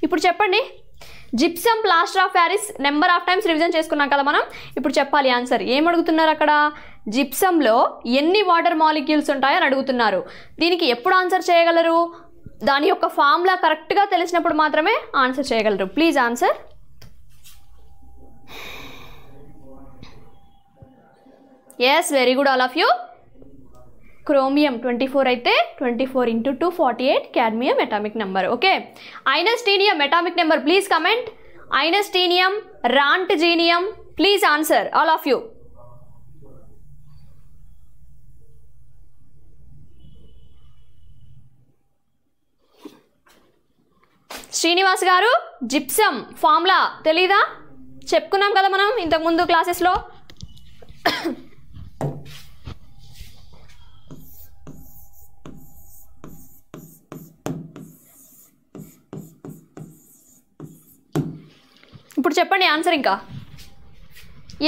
ఇప్పుడు చెప్పండి gypsum plaster of Paris number of times revision చేసుకున్నాం కదా మనం ఇప్పుడు చెప్పాలి ఆన్సర్ ఏం అడుగుతున్నారు అక్కడ జిప్సంలో ఎన్ని వాటర్ మాలిక్యూల్స్ ఉంటాయని అడుగుతున్నారు దీనికి ఎప్పుడు ఆన్సర్ చేయగలరు దాని యొక్క ఫామ్లా కరెక్ట్గా తెలిసినప్పుడు మాత్రమే ఆన్సర్ చేయగలరు please answer yes very good all of you chromium twenty four అయితే twenty four into two forty eight cadmium atomic number okay einsteinium atomic number please comment einsteinium జీనియం please answer all of you Srinivas garu gypsum formula తెలీదా చెప్పుకున్నాం కదా మనం ఇంతకుముందు క్లాసెస్లో ఇప్పుడు చెప్పండి ఆన్సర్ ఇంకా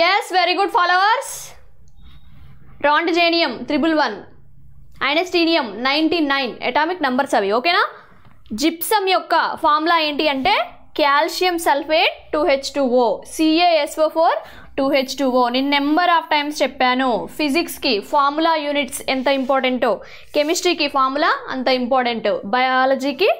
yes very good followers roentgenium triple one einsteinium ninety nine atomic numbers అవి ఓకేనా జిప్సమ్ యొక్క ఫార్ములా ఏంటి అంటే calcium sulphate two H two O C A S O four two H two O నేను నెంబర్ ఆఫ్ టైమ్స్ చెప్పాను ఫిజిక్స్కి ఫార్ములా యూనిట్స్ ఎంత ఇంపార్టెంటో కెమిస్ట్రీకి ఫార్ములా అంత ఇంపార్టెంట్ బయాలజీకి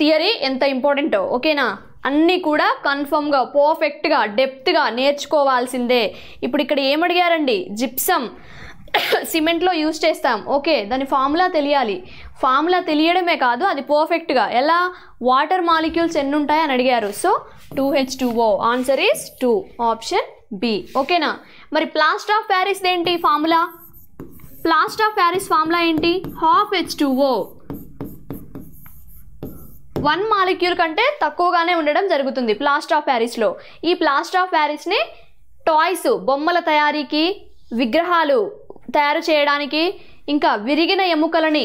థియరీ ఎంత ఇంపార్టెంటో ఓకేనా అన్నీ కూడా కన్ఫర్మ్గా పర్ఫెక్ట్గా డెప్త్గా నేర్చుకోవాల్సిందే ఇప్పుడు ఇక్కడ ఏమడిగారండి జిప్సం *coughs* సిమెంట్లో యూజ్ చేస్తాం ఓకే దాని ఫార్ములా తెలియాలి ఫార్ములా తెలియడమే కాదు అది పర్ఫెక్ట్గా ఎలా వాటర్ మాలిక్యూల్స్ ఎన్ని ఉంటాయి అని అడిగారు so two H two O answer is two option B ఓకేనా మరి ప్లాస్టర్ ఆఫ్ ప్యారిస్ ఏంటి formula plaster of Paris formula ఏంటి half H two O one molecule కంటే తక్కువగానే ఉండడం జరుగుతుంది ప్లాస్టర్ ఆఫ్ ప్యారిస్లో ఈ ప్లాస్టర్ ఆఫ్ ప్యారిస్ని టాయ్స్ బొమ్మల తయారీకి విగ్రహాలు తయారు చేయడానికి ఇంకా విరిగిన ఎముకలని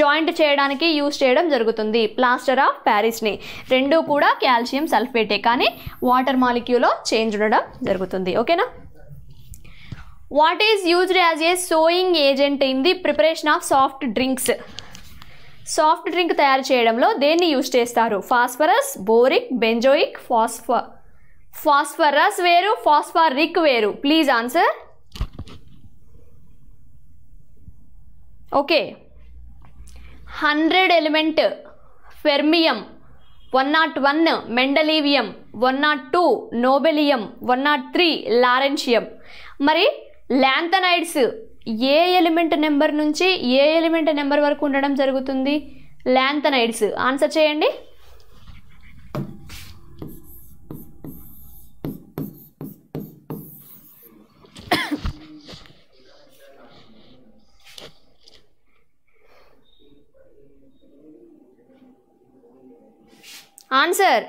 జాయింట్ చేయడానికి యూజ్ చేయడం జరుగుతుంది ప్లాస్టర్ ఆఫ్ ప్యారిస్ని రెండూ కూడా కాల్షియం సల్ఫేటే కానీ వాటర్ మాలిక్యూలో చేంజ్ ఉండడం జరుగుతుంది ఓకేనా what is used as a souring agent in the preparation of soft drinks soft drink తయారు చేయడంలో దేన్ని యూజ్ చేస్తారు ఫాస్ఫరస్ బోరిక్ బెంజోయిక్ ఫాస్ఫ ఫాస్ఫరస్ వేరు ఫాస్ఫారిక్ వేరు please answer okay hundred element fermium one not one mendelevium one not two nobelium one not three lawrencium మరి lanthanides ఏ element number నుంచి ఏ ఎలిమెంట్ నెంబర్ వరకు ఉండడం జరుగుతుంది ల్యాంథనైడ్స్ ఆన్సర్ చేయండి ఆన్సర్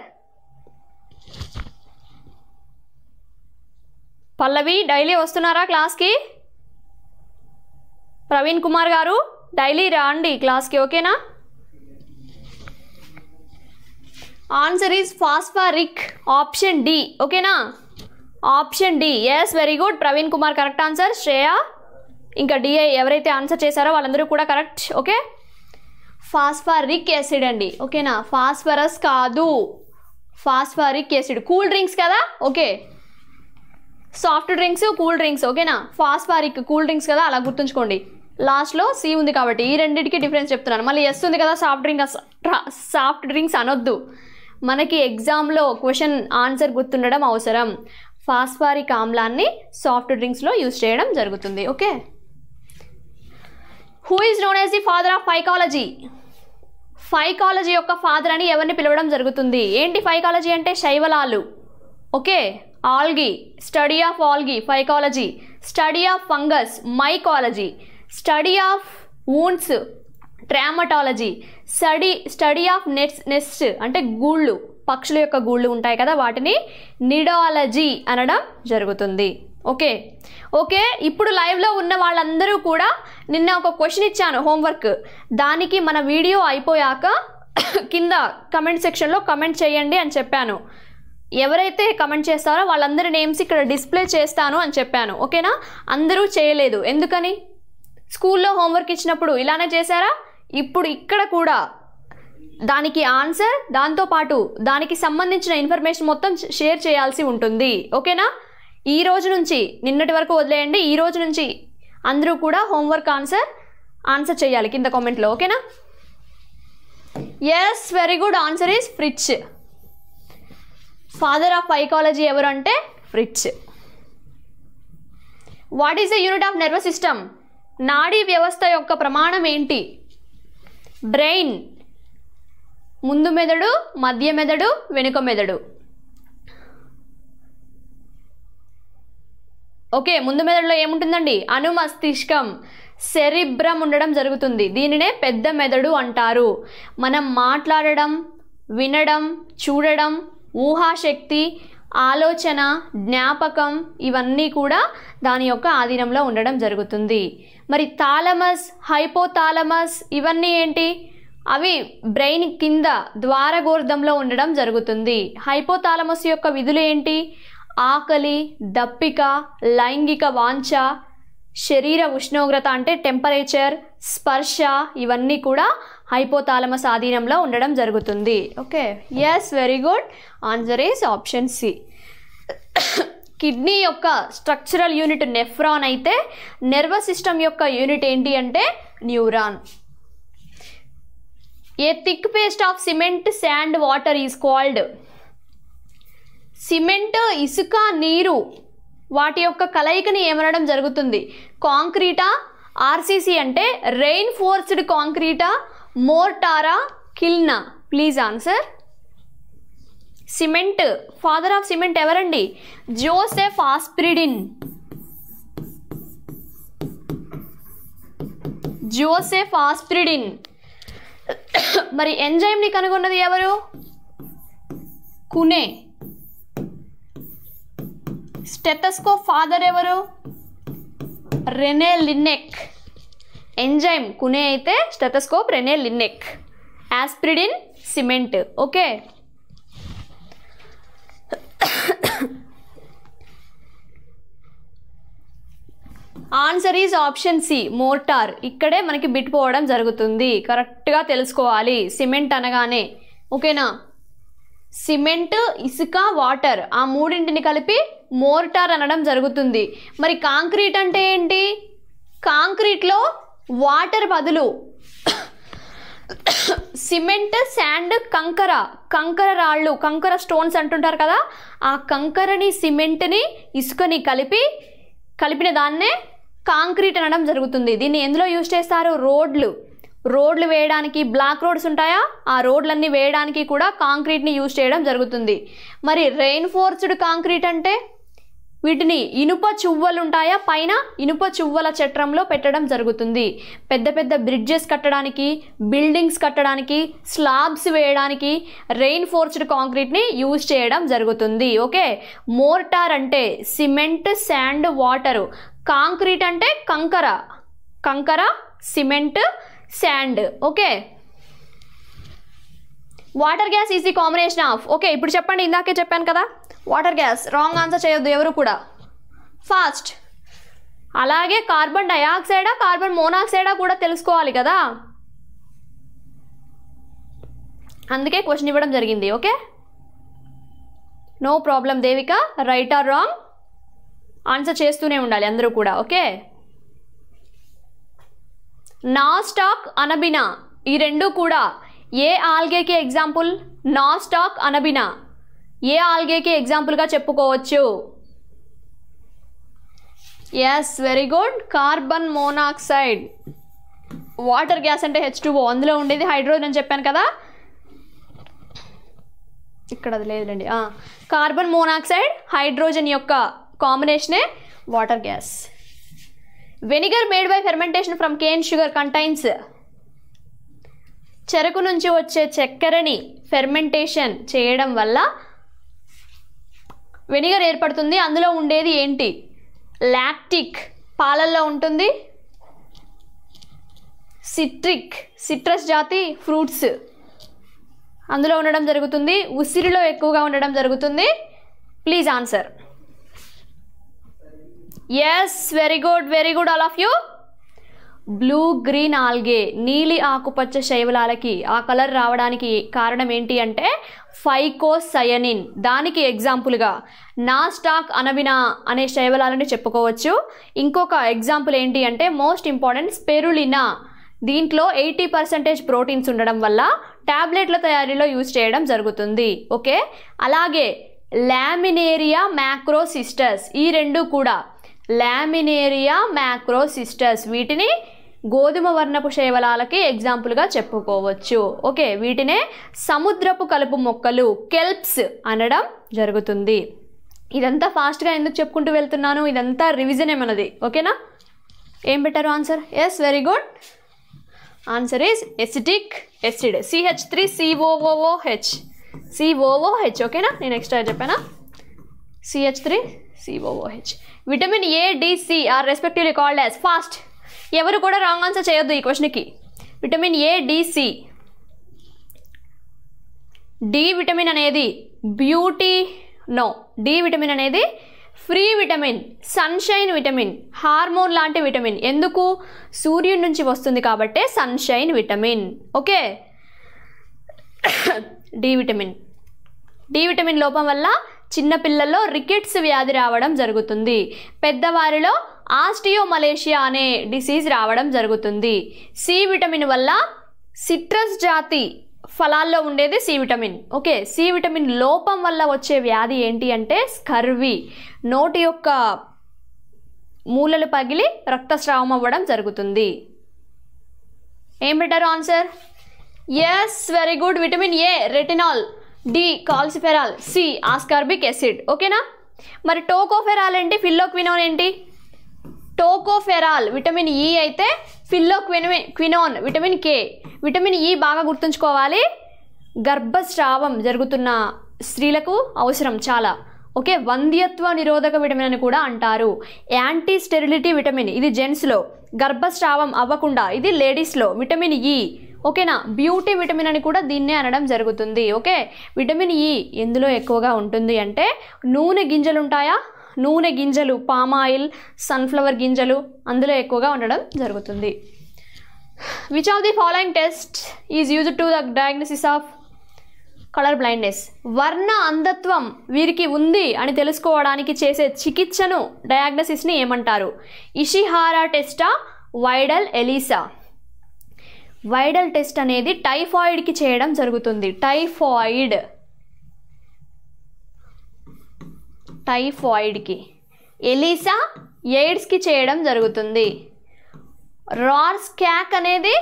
పల్లవి డైలీ వస్తున్నారా క్లాస్కి ప్రవీణ్ కుమార్ గారు డైలీ రాండి క్లాస్కి ఓకేనా answer is phosphoric option D ఓకేనా option D yes very good Praveen Kumar correct answer Shreya ఇంకా డిఏ ఎవరైతే ఆన్సర్ చేశారో వాళ్ళందరూ కూడా కరెక్ట్ ఓకే ఫాస్ఫారిక్ యాసిడ్ అండి ఓకేనా ఫాస్ఫరస్ కాదు ఫాస్ఫారిక్ యాసిడ్ కూల్ డ్రింక్స్ కదా okay soft drinks cool drinks ఓకేనా ఫాస్ఫారిక్ కూల్ డ్రింక్స్ కదా అలా గుర్తుంచుకోండి లాస్ట్లో సి ఉంది కాబట్టి ఈ రెండింటికి డిఫరెన్స్ చెప్తున్నాను మళ్ళీ ఎస్ ఉంది కదా సాఫ్ట్ డ్రింక్ సాఫ్ట్ డ్రింక్స్ అనొద్దు మనకి ఎగ్జామ్లో క్వశ్చన్ ఆన్సర్ గుర్తుండడం అవసరం ఫాస్ఫారిక్ ఆమ్లాన్ని సాఫ్ట్ డ్రింక్స్లో యూజ్ చేయడం జరుగుతుంది okay who is known as the father of phycology phycology యొక్క ఫాదర్ అని ఎవరిని పిలవడం జరుగుతుంది ఏంటి ఫైకాలజీ అంటే శైవలాలు okay algae study of algae phycology study of fungus mycology study of wounds traumatology study study of nets nest అంటే గూళ్ళు పక్షుల యొక్క గూళ్ళు ఉంటాయి కదా వాటిని నిడాలజీ అనడం జరుగుతుంది ఓకే ఓకే ఇప్పుడు లైవ్లో ఉన్న వాళ్ళందరూ కూడా నిన్న ఒక క్వశ్చన్ ఇచ్చాను హోంవర్క్ దానికి మన వీడియో అయిపోయాక *coughs* కింద కమెంట్ సెక్షన్లో కమెంట్ చేయండి అని చెప్పాను ఎవరైతే కమెంట్ చేస్తారో వాళ్ళందరి నేమ్స్ ఇక్కడ డిస్ప్లే చేస్తాను అని చెప్పాను ఓకేనా అందరూ చేయలేదు ఎందుకని స్కూల్లో హోంవర్క్ ఇచ్చినప్పుడు ఇలానే చేశారా ఇప్పుడు ఇక్కడ కూడా దానికి ఆన్సర్ దాంతోపాటు దానికి సంబంధించిన ఇన్ఫర్మేషన్ మొత్తం షేర్ చేయాల్సి ఉంటుంది ఓకేనా ఈ రోజు నుంచి నిన్నటి వరకు వదిలేయండి ఈ రోజు నుంచి అందరూ కూడా హోంవర్క్ ఆన్సర్ ఆన్సర్ చేయాలి కింద కామెంట్లో ఓకేనా yes very good answer is Fritsch father of phycology ఎవరు అంటే Fritsch what is the unit of nervous system నాడీ వ్యవస్థ యొక్క ప్రమాణం ఏంటి బ్రెయిన్ ముందు మెదడు మధ్య మెదడు వెనుక మెదడు ఓకే ముందు మెదడులో ఏముంటుందండి అనుమస్తిష్కం శరీబ్రం ఉండడం జరుగుతుంది దీనినే పెద్ద మెదడు అంటారు మనం మాట్లాడడం వినడం చూడడం ఊహాశక్తి ఆలోచన జ్ఞాపకం ఇవన్నీ కూడా దాని యొక్క ఆధీనంలో ఉండడం జరుగుతుంది మరి తాలమస్ హైపోతాలమస్ ఇవన్నీ ఏంటి అవి బ్రెయిన్ కింద ద్వారగోర్ధంలో ఉండడం జరుగుతుంది హైపోతాలమస్ యొక్క విధులు ఏంటి ఆకలి దప్పిక లైంగిక వాంఛ శరీర ఉష్ణోగ్రత అంటే టెంపరేచర్ స్పర్శ ఇవన్నీ కూడా హైపోతాలమస్ ఆధీనంలో ఉండడం జరుగుతుంది okay yes very good answer is option C kidney యొక్క స్ట్రక్చరల్ యూనిట్ నెఫ్రాన్ అయితే నెర్వస్ సిస్టమ్ యొక్క యూనిట్ ఏంటి అంటే neuron a thick paste of cement sand water is called cement ఇసుక నీరు వాటి యొక్క కలయికని ఏమనడం జరుగుతుంది కాంక్రీటా ఆర్సీసీ అంటే రెయిన్ ఫోర్స్డ్ కాంక్రీటా మోర్టారా కిల్నా please answer cement father of cement ఎవరండి జోసెఫ్ ఆస్ప్రిడిన్ జోసెఫ్ ఆస్ప్రిడిన్ మరి ఎంజైమ్ని కనుగొన్నది ఎవరు కునే స్టెటస్కో ఫాదర్ ఎవరు రెనే లినెక్ ఎంజైమ్ కునే అయితే stethoscope Rene Laennec Aspdin cement okay answer is option C mortar ఇక్కడే మనకి బిట్ పోవడం జరుగుతుంది కరెక్ట్గా తెలుసుకోవాలి సిమెంట్ అనగానే ఓకేనా సిమెంట్ ఇసుక వాటర్ ఆ మూడింటిని కలిపి మోర్టార్ అనడం జరుగుతుంది మరి కాంక్రీట్ అంటే ఏంటి కాంక్రీట్లో వాటర్ బదులు సిమెంట్ శాండ్ కంకర కంకర రాళ్ళు కంకర స్టోన్స్ అంటుంటారు కదా ఆ కంకరని సిమెంట్ని ఇసుకని కలిపి కలిపిన దాన్నే కాంక్రీట్ అనడం జరుగుతుంది దీన్ని ఎందులో యూజ్ చేస్తారు రోడ్లు రోడ్లు వేయడానికి బ్లాక్ రోడ్స్ ఉంటాయా ఆ రోడ్లన్నీ వేయడానికి కూడా కాంక్రీట్ని యూజ్ చేయడం జరుగుతుంది మరి రెయిన్ ఫోర్స్డ్ కాంక్రీట్ అంటే వీటిని ఇనుప చువ్వలుంటాయా పైన ఇనుప చువ్వల చట్రంలో పెట్టడం జరుగుతుంది పెద్ద పెద్ద బ్రిడ్జెస్ కట్టడానికి బిల్డింగ్స్ కట్టడానికి స్లాబ్స్ వేయడానికి రెయిన్ ఫోర్స్డ్ కాంక్రీట్ని యూజ్ చేయడం జరుగుతుంది ఓకే మోర్టార్ అంటే సిమెంట్ శాండ్ వాటరు కాంక్రీట్ అంటే కంకర కంకర cement sand okay water gas is a combination of okay ఇప్పుడు చెప్పండి ఇందాకే చెప్పాను కదా వాటర్ గ్యాస్ రాంగ్ ఆన్సర్ చేయొద్దు ఎవరు కూడా ఫాస్ట్ అలాగే కార్బన్ డయాక్సైడా కార్బన్ మోనాక్సైడా కూడా తెలుసుకోవాలి కదా అందుకే క్వశ్చన్ ఇవ్వడం జరిగింది okay no problem Devika right or wrong answer చేస్తూనే ఉండాలి అందరూ కూడా ఓకే నా స్టాక్ అనబినా ఈ రెండు కూడా ఏ ఆల్గేకి ఎగ్జాంపుల్ నా స్టాక్ అనబినా ఏ ఆల్గేకి ఎగ్జాంపుల్గా చెప్పుకోవచ్చు yes very good carbon monoxide water gas అంటే హెచ్ టూ అందులో ఉండేది హైడ్రోజన్ అని చెప్పాను కదా ఇక్కడ అది లేదండి కార్బన్ మోనాక్సైడ్ హైడ్రోజన్ యొక్క కాంబినేషనే water gas vinegar made by fermentation from cane sugar contains చెరకు నుంచి వచ్చే చక్కెరని ఫెర్మెంటేషన్ చేయడం వల్ల వెనిగర్ ఏర్పడుతుంది అందులో ఉండేది ఏంటి లాక్టిక్ పాలల్లో ఉంటుంది సిట్రిక్ సిట్రస్ జాతి ఫ్రూట్స్ అందులో ఉండడం జరుగుతుంది ఉసిరిలో ఎక్కువగా ఉండడం జరుగుతుంది please answer yes very good very good all of you blue green algae నీలి ఆకుపచ్చ శైవలాలకి ఆ కలర్ రావడానికి కారణం ఏంటి అంటే ఫైకోసయనిన్ దానికి ఎగ్జాంపుల్గా నాస్టాక్ అనవినా అనే శైవలాలని చెప్పుకోవచ్చు ఇంకొక ఎగ్జాంపుల్ ఏంటి అంటే మోస్ట్ ఇంపార్టెంట్ స్పెరులినా దీంట్లో ఎయిటీ పర్సెంటేజ్ ప్రోటీన్స్ ఉండడం వల్ల ట్యాబ్లెట్ల తయారీలో యూజ్ చేయడం జరుగుతుంది ఓకే అలాగే లామినేరియా మ్యాక్రోసిస్టర్స్ ఈ రెండు కూడా లామినేరియా మ్యాక్రోసిస్టర్స్ వీటిని గోధుమ వర్ణపు శైవలాలకి ఎగ్జాంపుల్గా చెప్పుకోవచ్చు ఓకే వీటినే సముద్రపు కలుపు మొక్కలు కెల్ప్స్ అనడం జరుగుతుంది ఇదంతా ఫాస్ట్గా ఎందుకు చెప్పుకుంటూ వెళ్తున్నాను ఇదంతా రివిజనే మనది ఓకేనా ఏం పెట్టారు answer yes very good answer is acetic acid CH three C O O O H C O O H ఓకేనా నేను ఎక్స్ట్రా చెప్పానా CH three C O O H vitamin A D C are respectively called as fast ఎవరు కూడా రాంగ్ ఆన్సర్ చేయొద్దు ఈ క్వశ్చన్కి vitamin A D C D vitamin అనేది beauty no D vitamin అనేది free vitamin sunshine vitamin hormone లాంటి విటమిన్ ఎందుకు సూర్యుడి నుంచి వస్తుంది కాబట్టి sunshine vitamin okay D vitamin D vitamin లోపం వల్ల చిన్నపిల్లల్లో రికెట్స్ వ్యాధి రావడం జరుగుతుంది పెద్దవారిలో ఆస్టియోమలేషియా అనే డిసీజ్ రావడం జరుగుతుంది సి విటమిన్ వల్ల సిట్రస్ జాతి ఫలాల్లో ఉండేది C vitamin okay C vitamin లోపం వల్ల వచ్చే వ్యాధి ఏంటి అంటే స్కర్వి నోటి యొక్క మూలలు పగిలి రక్తస్రావం అవ్వడం జరుగుతుంది ఏం better answer yes very good vitamin A retinol D calciferol C ascorbic acid ఓకేనా మరి టోకోఫెరాల్ ఏంటి ఫిల్లోక్వినోన్ ఏంటి టోకోఫెరాల్ విటమిన్ ఈ అయితే phylloquinone quinone vitamin K vitamin E బాగా గుర్తుంచుకోవాలి గర్భస్రావం జరుగుతున్న స్త్రీలకు అవసరం చాలా ఓకే వంద్యత్వ నిరోధక విటమిన్ అని కూడా అంటారు యాంటీ స్టెరిలిటీ విటమిన్ ఇది జెంట్స్లో గర్భస్రావం అవ్వకుండా ఇది లేడీస్లో విటమిన్ ఈ ఓకేనా బ్యూటీ విటమిన్ అని కూడా దీన్నే అనడం జరుగుతుంది ఓకే విటమిన్ ఈ ఎందులో ఎక్కువగా ఉంటుంది అంటే నూనె గింజలు ఉంటాయా నూనె గింజలు పామ్ ఆయిల్ సన్ఫ్లవర్ గింజలు అందులో ఎక్కువగా ఉండడం జరుగుతుంది which of the following test is use to the diagnosis of colour blindness వర్ణ అంధత్వం వీరికి ఉంది అని తెలుసుకోవడానికి చేసే చికిత్సను డయాగ్నసిస్ని ఏమంటారు ఇషిహారా టెస్టా వైడల్ ఎలీసా వైడల్ టెస్ట్ అనేది టైఫాయిడ్కి చేయడం జరుగుతుంది టైఫాయిడ్ టైఫాయిడ్కి ఎలీసా ఎయిడ్స్కి చేయడం జరుగుతుంది రార్స్ క్యాక్ అనేది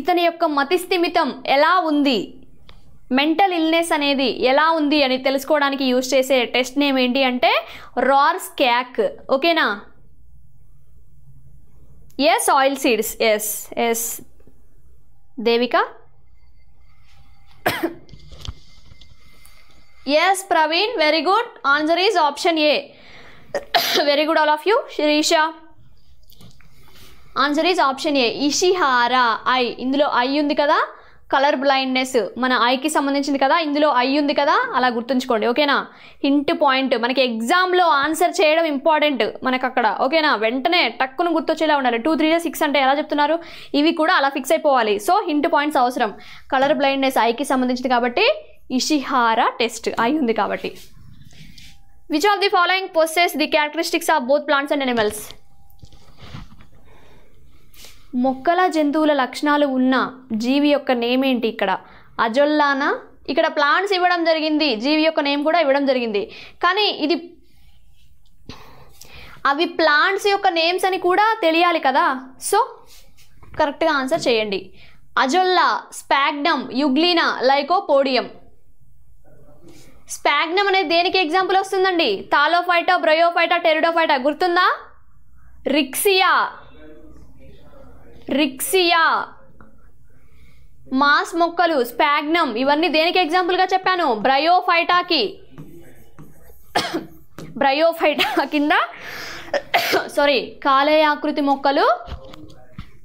ఇతని యొక్క మతిస్థిమితం ఎలా ఉంది మెంటల్ ఇల్నెస్ అనేది ఎలా ఉంది అని తెలుసుకోవడానికి యూజ్ చేసే టెస్ట్ నేమ్ ఏంటి అంటే రార్స్ క్యాక్ ఓకేనా yes oil seeds yes yes Devika yes Praveen very good answer is option A very good all of you Shirisha answer is option A Ishihara I ఇందులో ఐ ఉంది కదా కలర్ బ్లైండ్నెస్ మన ఐకి సంబంధించింది కదా ఇందులో ఐ ఉంది కదా అలా గుర్తుంచుకోండి ఓకేనా హింట్ పాయింట్ మనకి ఎగ్జామ్లో ఆన్సర్ చేయడం ఇంపార్టెంట్ మనకు అక్కడ ఓకేనా వెంటనే టక్కును గుర్తొచ్చేలా ఉండాలి టూ త్రీ సిక్స్ అంటే ఎలా చెప్తున్నారు ఇవి కూడా అలా ఫిక్స్ అయిపోవాలి సో హింట్ పాయింట్స్ అవసరం కలర్ బ్లైండ్నెస్ ఐకి సంబంధించింది కాబట్టి ఇషిహార టెస్ట్ ఐ ఉంది కాబట్టి which of the following possess the characteristics of both plants and animals మొక్కల జంతువుల లక్షణాలు ఉన్న జీవి యొక్క నేమ్ ఏంటి ఇక్కడ అజొల్లానా ఇక్కడ ప్లాంట్స్ ఇవ్వడం జరిగింది జీవి యొక్క నేమ్ కూడా ఇవ్వడం జరిగింది కానీ ఇది అవి ప్లాంట్స్ యొక్క నేమ్స్ అని కూడా తెలియాలి కదా సో కరెక్ట్గా ఆన్సర్ చేయండి Azolla Sphagnum Euglena Lycopodium Sphagnum అనేది దేనికి ఎగ్జాంపుల్ వస్తుందండి తాలోఫైటా బ్రయోఫైటా టెరిడోఫైటా గుర్తుందా రిక్సియా రిక్సియా మాస్ మొక్కలు స్పాగ్నమ్ ఇవన్నీ దేనికి ఎగ్జాంపుల్గా చెప్పాను బ్రయోఫైటాకి బ్రయోఫైటా కింద సారీ కాలే ఆకృతి మొక్కలు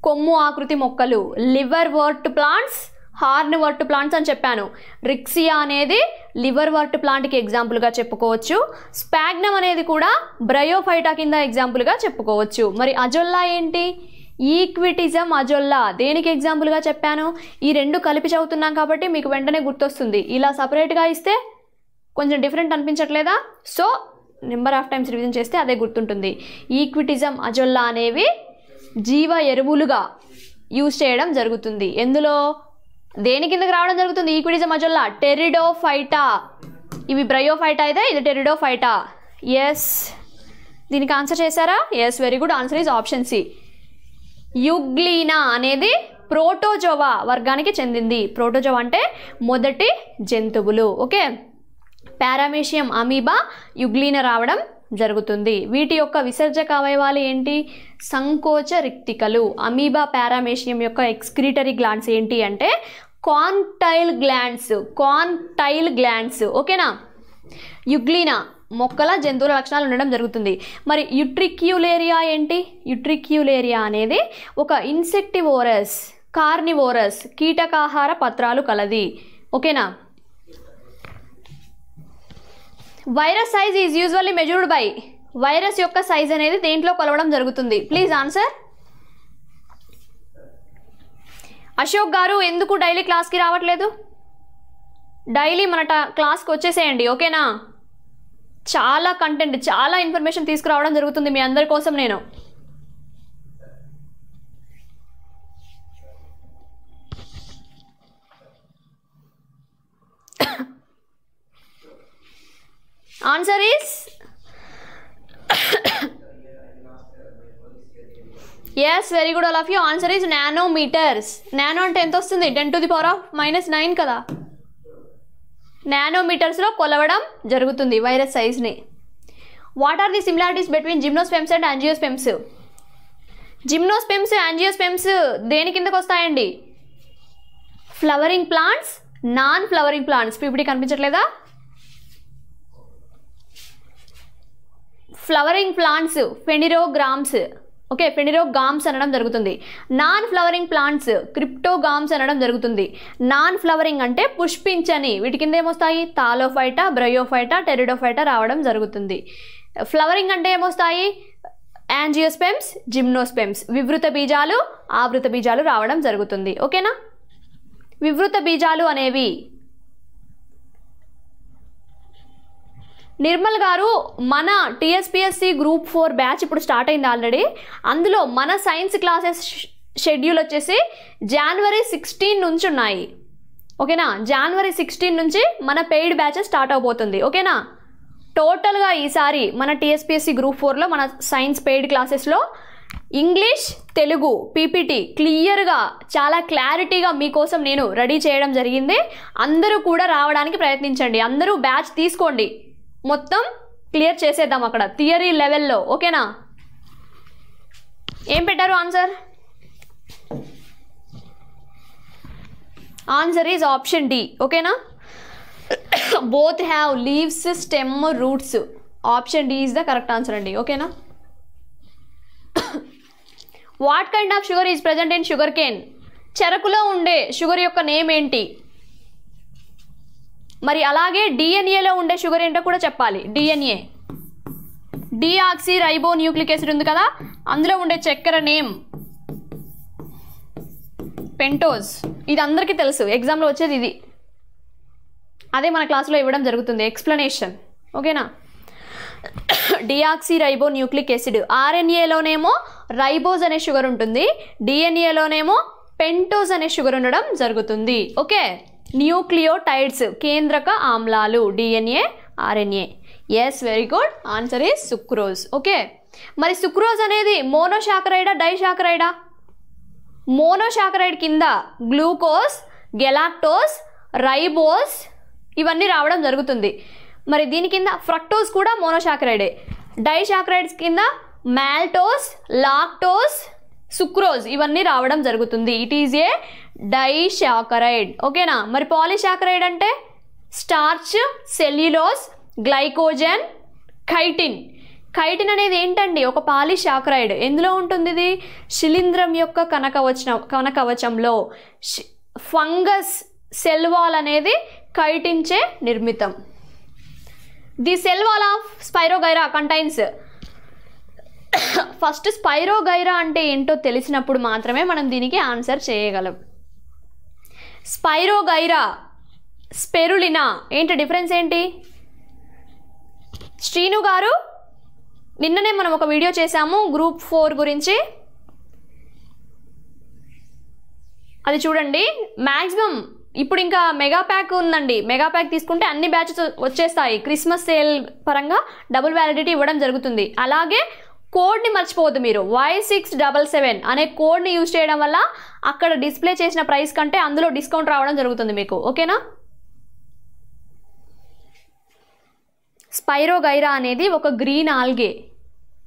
కొమ్ము ఆకృతి మొక్కలు liverwort plants hornwort plants అని చెప్పాను రిక్సియా అనేది లివర్ వర్ట్ ప్లాంట్కి ఎగ్జాంపుల్గా చెప్పుకోవచ్చు స్పాగ్నమ్ అనేది కూడా బ్రయోఫైటా కింద ఎగ్జాంపుల్గా చెప్పుకోవచ్చు మరి అజొల్లా ఏంటి ఈక్విటిజం అజొల్లా దేనికి ఎగ్జాంపుల్గా చెప్పాను ఈ రెండు కలిపి చదువుతున్నాం కాబట్టి మీకు వెంటనే గుర్తొస్తుంది ఇలా సపరేట్గా ఇస్తే కొంచెం డిఫరెంట్ అనిపించట్లేదా so number of times revision చేస్తే అదే గుర్తుంటుంది ఈక్విటిజం అజొల్లా అనేవి జీవ ఎరువులుగా యూజ్ చేయడం జరుగుతుంది ఎందులో దేని కిందకి రావడం జరుగుతుంది ఈక్విటిజం అజొల్లా టెరిడోఫైటా ఇవి బ్రయోఫైటా అయితే ఇది టెరిడోఫైటా ఎస్ దీనికి ఆన్సర్ చేశారా yes very good answer is option C Euglena అనేది ప్రోటోజోవా వర్గానికి చెందింది ప్రోటోజోవా అంటే మొదటి జంతువులు ఓకే పారామేషియం అమీబా యుగ్లీన రావడం జరుగుతుంది వీటి యొక్క విసర్జక అవయవాలు ఏంటి సంకోచ రిక్తికలు అమీబా పారామేషియం యొక్క ఎక్స్క్రిటరీ గ్లాండ్స్ ఏంటి అంటే కాన్టైల్ గ్లాండ్స్ కాన్టైల్ గ్లాండ్స్ ఓకేనా యుగ్లీనా మొక్కల జంతువుల లక్షణాలు ఉండడం జరుగుతుంది మరి యుట్రిక్యూలేరియా ఏంటి యుట్రిక్యూలేరియా అనేది ఒక ఇన్సెక్టివోరస్ కార్నివోరస్ కీటకాహార పత్రాలు కలది ఓకేనా virus size is usually measured by virus యొక్క సైజ్ అనేది దేంట్లో కొలవడం జరుగుతుంది ప్లీజ్ ఆన్సర్ అశోక్ గారు ఎందుకు డైలీ క్లాస్కి రావట్లేదు డైలీ మన క్లాస్కి వచ్చేసేయండి ఓకేనా చాలా కంటెంట్ చాలా ఇన్ఫర్మేషన్ తీసుకురావడం జరుగుతుంది మీ అందరి కోసం నేను answer is yes very good all of you answer nano nanometers nano అంటే ఎంత వస్తుంది ten to the power of minus nine కదా నానోమీటర్స్లో కొలవడం జరుగుతుంది వైరస్ సైజ్ని what are the similarities between gymnosperms and angiosperms gymnosperms angiosperms దేని కిందకు వస్తాయండి flowering plants non flowering plants ఇప్పుడు కనిపించట్లేదా flowering plants phanerogams okay phanerogams అనడం జరుగుతుంది non flowering plants cryptogams అనడం జరుగుతుంది నాన్ ఫ్లవరింగ్ అంటే పుష్పించని వీటి కింద ఏమొస్తాయి తాలోఫైటా బ్రయోఫైటా టెరిడోఫైటా రావడం జరుగుతుంది ఫ్లవరింగ్ అంటే ఏమొస్తాయి యాంజియోస్పెమ్స్ జిమ్నోస్పెమ్స్ వివృత బీజాలు ఆవృత బీజాలు రావడం జరుగుతుంది ఓకేనా వివృత బీజాలు అనేవి నిర్మల్ గారు మన టీఎస్పిఎస్సి గ్రూప్ ఫోర్ బ్యాచ్ ఇప్పుడు స్టార్ట్ అయింది ఆల్రెడీ అందులో మన సైన్స్ క్లాసెస్ షెడ్యూల్ వచ్చేసి జనవరి సిక్స్టీన్ నుంచి ఉన్నాయి ఓకేనా జనవరి సిక్స్టీన్ నుంచి మన పెయిడ్ బ్యాచెస్ స్టార్ట్ అవబోతుంది ఓకేనా టోటల్గా ఈసారి మన టీఎస్పిఎస్సి గ్రూప్ ఫోర్లో మన సైన్స్ పెయిడ్ క్లాసెస్లో ఇంగ్లీష్ తెలుగు పీపీటీ క్లియర్గా చాలా క్లారిటీగా మీకోసం నేను రెడీ చేయడం జరిగింది అందరూ కూడా రావడానికి ప్రయత్నించండి అందరూ బ్యాచ్ తీసుకోండి మొత్తం క్లియర్ చేసేద్దాం అక్కడ థియరీ లెవెల్లో ఓకేనా ఏం పెట్టారు answer answer is option D ఓకేనా both have leaves stem roots option D is the correct answer అండి ఓకేనా what kind of sugar is present in sugar cane చెరకులో ఉండే షుగర్ యొక్క నేమ్ ఏంటి మరి అలాగే డిఎన్ఏలో ఉండే షుగర్ ఏంటో కూడా చెప్పాలి DNA deoxyribonucleic acid ఉంది కదా అందులో ఉండే చక్కెర నేమ్ పెంటోజ్ ఇది అందరికీ తెలుసు ఎగ్జామ్లో వచ్చేది ఇది అదే మన క్లాస్లో ఇవ్వడం జరుగుతుంది ఎక్స్ప్లెనేషన్ ఓకేనా డిఆక్సీ రైబో న్యూక్లిక్ ఎసిడ్ ఆర్ఎన్ఏలోనేమో రైబోజ్ అనే షుగర్ ఉంటుంది డిఎన్ఏలోనేమో పెంటోజ్ అనే షుగర్ ఉండడం జరుగుతుంది ఓకే న్యూక్లియోటైడ్స్ కేంద్రక ఆమ్లాలు DNA RNA yes very good answer is sucrose okay మరి సుక్రోజ్ అనేది మోనోషాకరైడా డైషాకరైడా మోనోషాకరైడ్ కింద గ్లూకోజ్ గెలాక్టోస్ రైబోస్ ఇవన్నీ రావడం జరుగుతుంది మరి దీని కింద ఫ్రక్టోస్ కూడా మోనోషాకరైడే డైషాకరైడ్స్ కింద మాల్టోస్ లాక్టోస్ సుక్రోజ్ ఇవన్నీ రావడం జరుగుతుంది ఇట్ ఈజ్ ఏ డైషాకరైడ్ ఓకేనా మరి పాలిషాకరైడ్ అంటే starch cellulose glycogen chitin chitin అనేది ఏంటండి ఒక పాలిషాకరైడ్ ఎందులో ఉంటుంది ఇది శిలీంద్రం యొక్క కనకవచన కనకవచంలో ఫంగస్ సెల్ వాల్ అనేది కైటించే నిర్మితం the cell wall of Spirogyra contains first Spirogyra అంటే ఏంటో తెలిసినప్పుడు మాత్రమే మనం దీనికి ఆన్సర్ చేయగలం స్పైరోగైరా స్పెరులినా ఏంటి డిఫరెన్స్ ఏంటి శ్రీను గారు నిన్ననే మనం ఒక వీడియో చేశాము గ్రూప్ ఫోర్ గురించి అది చూడండి మ్యాక్సిమం ఇప్పుడు ఇంకా మెగా ప్యాక్ ఉందండి మెగా ప్యాక్ తీసుకుంటే అన్ని బ్యాచెస్ వచ్చేస్తాయి క్రిస్మస్ సేల్ పరంగా డబుల్ వ్యాలిడిటీ ఇవ్వడం జరుగుతుంది అలాగే కోడ్ని మర్చిపోవద్దు మీరు వై సిక్స్ డబల్ సెవెన్ అనే కోడ్ని యూజ్ చేయడం వల్ల అక్కడ డిస్ప్లే చేసిన ప్రైస్ కంటే అందులో డిస్కౌంట్ రావడం జరుగుతుంది మీకు ఓకేనా స్పైరోగైరా అనేది ఒక green algae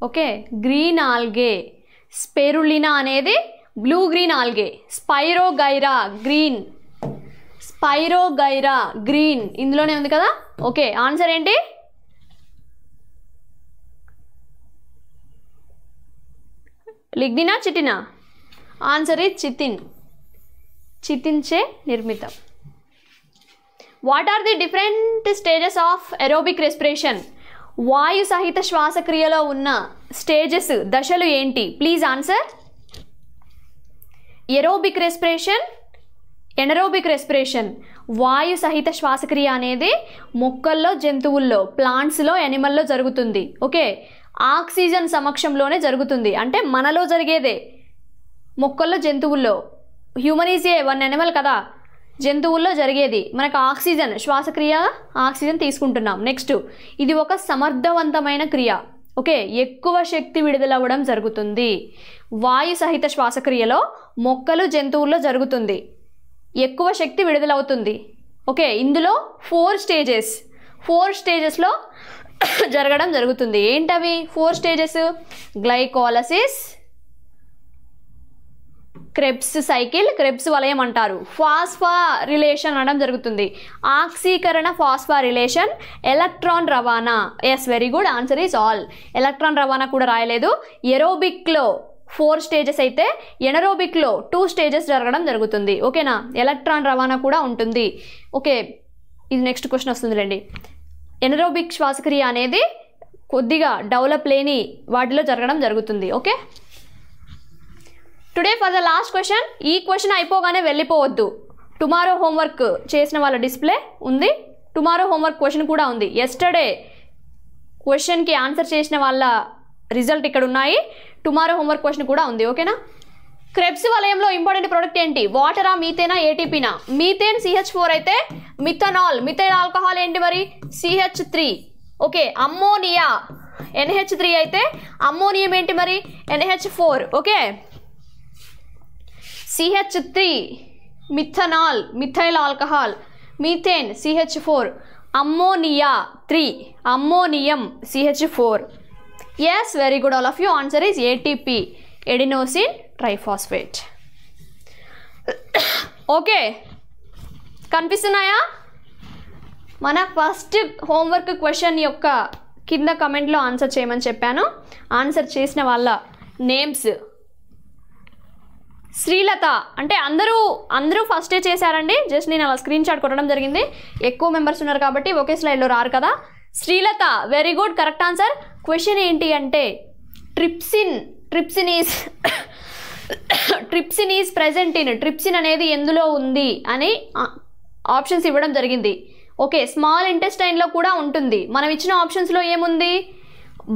okay green algae Spirulina అనేది blue green algae Spirogyra green Spirogyra green ఇందులోనే ఉంది కదా ఓకే ఆన్సర్ ఏంటి లిగ్నినా చిటినా ఆన్సర్ ఈజ్ చితిన్ చితిన్చే నిర్మితం what are the different stages of aerobic respiration వాయు సహిత శ్వాసక్రియలో ఉన్న స్టేజెస్ దశలు ఏంటి please answer aerobic respiration anaerobic respiration వాయు సహిత శ్వాసక్రియ అనేది మొక్కల్లో జంతువుల్లో ప్లాంట్స్లో ఎనిమల్లో జరుగుతుంది ఓకే ఆక్సిజన్ సమక్షంలోనే జరుగుతుంది అంటే మనలో జరిగేదే మొక్కల్లో జంతువుల్లో human is a one animal కదా జంతువుల్లో జరిగేది మనకు ఆక్సిజన్ శ్వాసక్రియ ఆక్సిజన్ తీసుకుంటున్నాం నెక్స్ట్ ఇది ఒక సమర్థవంతమైన క్రియ ఓకే ఎక్కువ శక్తి విడుదలవ్వడం జరుగుతుంది వాయు సహిత శ్వాసక్రియలో మొక్కలు జంతువుల్లో జరుగుతుంది ఎక్కువ శక్తి విడుదలవుతుంది ఓకే ఇందులో ఫోర్ స్టేజెస్ ఫోర్ స్టేజెస్లో *coughs* జరగడం జరుగుతుంది ఏంటవి four stages glycolysis Krebs cycle Krebs వలయం అంటారు ఫాస్ఫా రిలేషన్ అనడం జరుగుతుంది ఆక్సీకరణ ఫాస్ఫా రిలేషన్ ఎలక్ట్రాన్ రవాణా yes very good answer is all electron రవాణా కూడా రాయలేదు ఎరోబిక్లో ఫోర్ స్టేజెస్ అయితే ఎనరోబిక్లో టూ స్టేజెస్ జరగడం జరుగుతుంది ఓకేనా ఎలక్ట్రాన్ రవాణా కూడా ఉంటుంది ఓకే ఇది నెక్స్ట్ క్వశ్చన్ వస్తుంది రండి ఎనరోబిక్ శ్వాసక్రియ అనేది కొద్దిగా డెవలప్ లేని వాటిలో జరగడం జరుగుతుంది okay today for the last question ఈ క్వశ్చన్ అయిపోగానే వెళ్ళిపోవద్దు టుమారో హోంవర్క్ చేసిన వాళ్ళ డిస్ప్లే ఉంది టుమారో హోంవర్క్ క్వశ్చన్ కూడా ఉంది ఎస్టర్డే క్వశ్చన్కి ఆన్సర్ చేసిన వాళ్ళ రిజల్ట్ ఇక్కడ ఉన్నాయి టుమారో హోంవర్క్ క్వశ్చన్ కూడా ఉంది ఓకేనా క్రెబ్స్ వలయంలో ఇంపార్టెంట్ ప్రొడక్ట్ ఏంటి వాటరా మీథేనా ఏటీపీనా మీథేన్ సిహెచ్ ఫోర్ అయితే మిథనాల్ మిథైల్ ఆల్కహాల్ ఏంటి మరి CH three okay ammonia NH three అయితే అమ్మోనియం ఏంటి మరి NH four okay CH three methanol methyl alcohol methane CH four ammonia three ammonium CH four yes very good all of you answer is ATP adenosine triphosphate okay కనిపిస్తున్నాయా మన first homework question యొక్క కింద కమెంట్లో answer చేయమని చెప్పాను answer చేసిన వాళ్ళ names Srilatha అంటే అందరూ అందరూ ఫస్టే చేశారండి జస్ట్ నేను అలా స్క్రీన్ షాట్ కొట్టడం జరిగింది ఎక్కువ మెంబర్స్ ఉన్నారు కాబట్టి ఒకే స్లైడ్లో రారు కదా Srilatha very good correct answer question ఏంటి అంటే trypsin trypsin is trypsin is present in trypsin అనేది ఎందులో ఉంది అని ఆప్షన్స్ ఇవ్వడం జరిగింది ఓకే స్మాల్ ఇంటెస్టైన్లో కూడా ఉంటుంది మనం ఇచ్చిన ఆప్షన్స్లో ఏముంది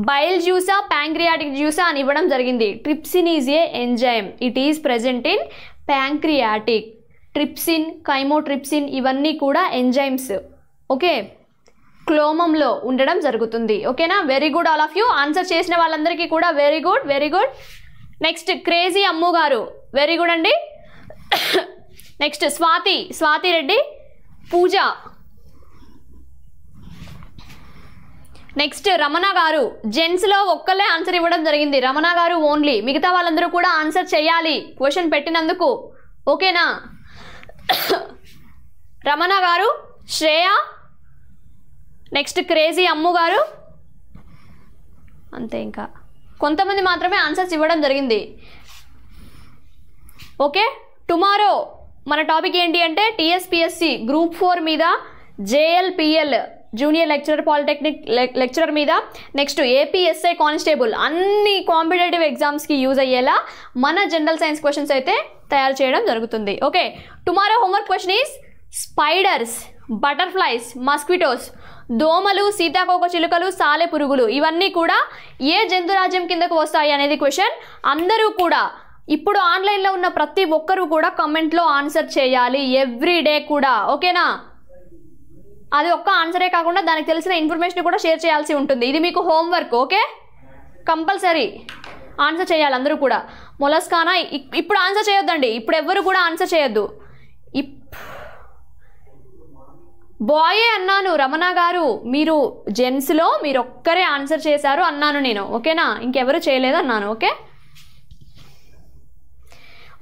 బైల్ జ్యూసా ప్యాంక్రియాటిక్ జ్యూసా అని ఇవ్వడం జరిగింది trypsin is a enzyme it is present in pancreatic trypsin chymotrypsin ఇవన్నీ కూడా ఎంజైమ్స్ ఓకే క్లోమంలో ఉండడం జరుగుతుంది ఓకేనా very good all of you answer చేసిన వాళ్ళందరికీ కూడా very good very good next crazy Ammu garu very good అండి నెక్స్ట్ స్వాతి స్వాతి రెడ్డి పూజ నెక్స్ట్ రమణ గారు జెంట్స్లో ఒక్కళ్ళే ఆన్సర్ ఇవ్వడం జరిగింది రమణ గారు ఓన్లీ మిగతా వాళ్ళందరూ కూడా ఆన్సర్ చేయాలి క్వశ్చన్ పెట్టినందుకు ఓకేనా రమణ గారు శ్రేయ నెక్స్ట్ క్రేజీ అమ్ము గారు అంతే ఇంకా కొంతమంది మాత్రమే ఆన్సర్స్ ఇవ్వడం జరిగింది ఓకే టుమారో మన టాపిక్ ఏంటి అంటే టీఎస్పిఎస్సి గ్రూప్ ఫోర్ మీద JL PL junior lecturer polytechnic lecturer మీద నెక్స్ట్ ఏపీఎస్ఐ కానిస్టేబుల్ అన్ని కాంపిటేటివ్ ఎగ్జామ్స్కి యూజ్ అయ్యేలా మన జనరల్ సైన్స్ క్వశ్చన్స్ అయితే తయారు చేయడం జరుగుతుంది okay tomorrow homework question is spiders butterflies mosquitoes దోమలు సీతాకోక చిలుకలు సాలె పురుగులు ఇవన్నీ కూడా ఏ జంతురాజ్యం కిందకు వస్తాయి అనేది క్వశ్చన్ అందరూ కూడా ఇప్పుడు ఆన్లైన్లో ఉన్న ప్రతి ఒక్కరూ కూడా కమెంట్లో ఆన్సర్ చేయాలి ఎవ్రీ డే కూడా ఓకేనా అది ఒక్క ఆన్సరే కాకుండా దానికి తెలిసిన ఇన్ఫర్మేషన్ కూడా షేర్ చేయాల్సి ఉంటుంది ఇది మీకు హోంవర్క్ ఓకే కంపల్సరీ ఆన్సర్ చేయాలి అందరూ కూడా మొలస్కానా ఇప్పుడు ఆన్సర్ చేయొద్దండి ఇప్పుడు ఎవ్వరు కూడా ఆన్సర్ చేయొద్దు బాయే అన్నాను రమణ గారు మీరు జెంట్స్లో మీరు ఒక్కరే ఆన్సర్ చేశారు అన్నాను నేను ఓకేనా ఇంకెవరు చేయలేదు అన్నాను ఓకే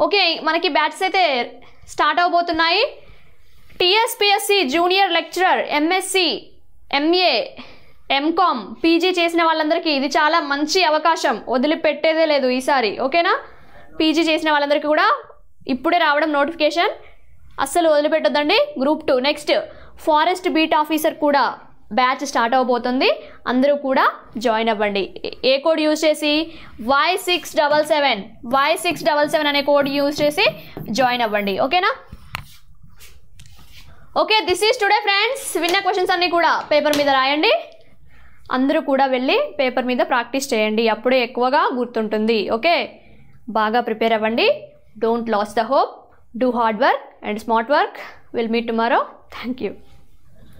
ఓకే మనకి బ్యాచ్స్ అయితే స్టార్ట్ అవబోతున్నాయి TSPSC junior lecturer MSc MA MCom PG చేసిన వాళ్ళందరికీ ఇది చాలా మంచి అవకాశం వదిలిపెట్టేదే లేదు ఈసారి ఓకేనా పీజీ చేసిన వాళ్ళందరికీ కూడా ఇప్పుడే రావడం నోటిఫికేషన్ అస్సలు వదిలిపెట్టొద్దండి group two next forest beat officer కూడా బ్యాచ్ స్టార్ట్ అవబోతుంది అందరూ కూడా జాయిన్ అవ్వండి ఏ కోడ్ యూజ్ చేసి Y six double seven Y six double seven అనే కోడ్ యూజ్ చేసి జాయిన్ అవ్వండి ఓకేనా okay this is today friends విన్న క్వశ్చన్స్ అన్నీ కూడా పేపర్ మీద రాయండి అందరూ కూడా వెళ్ళి పేపర్ మీద ప్రాక్టీస్ చేయండి అప్పుడే ఎక్కువగా గుర్తుంటుంది ఓకే బాగా ప్రిపేర్ అవ్వండి don't lose the hope do hard work and smart work will meet tomorrow thank you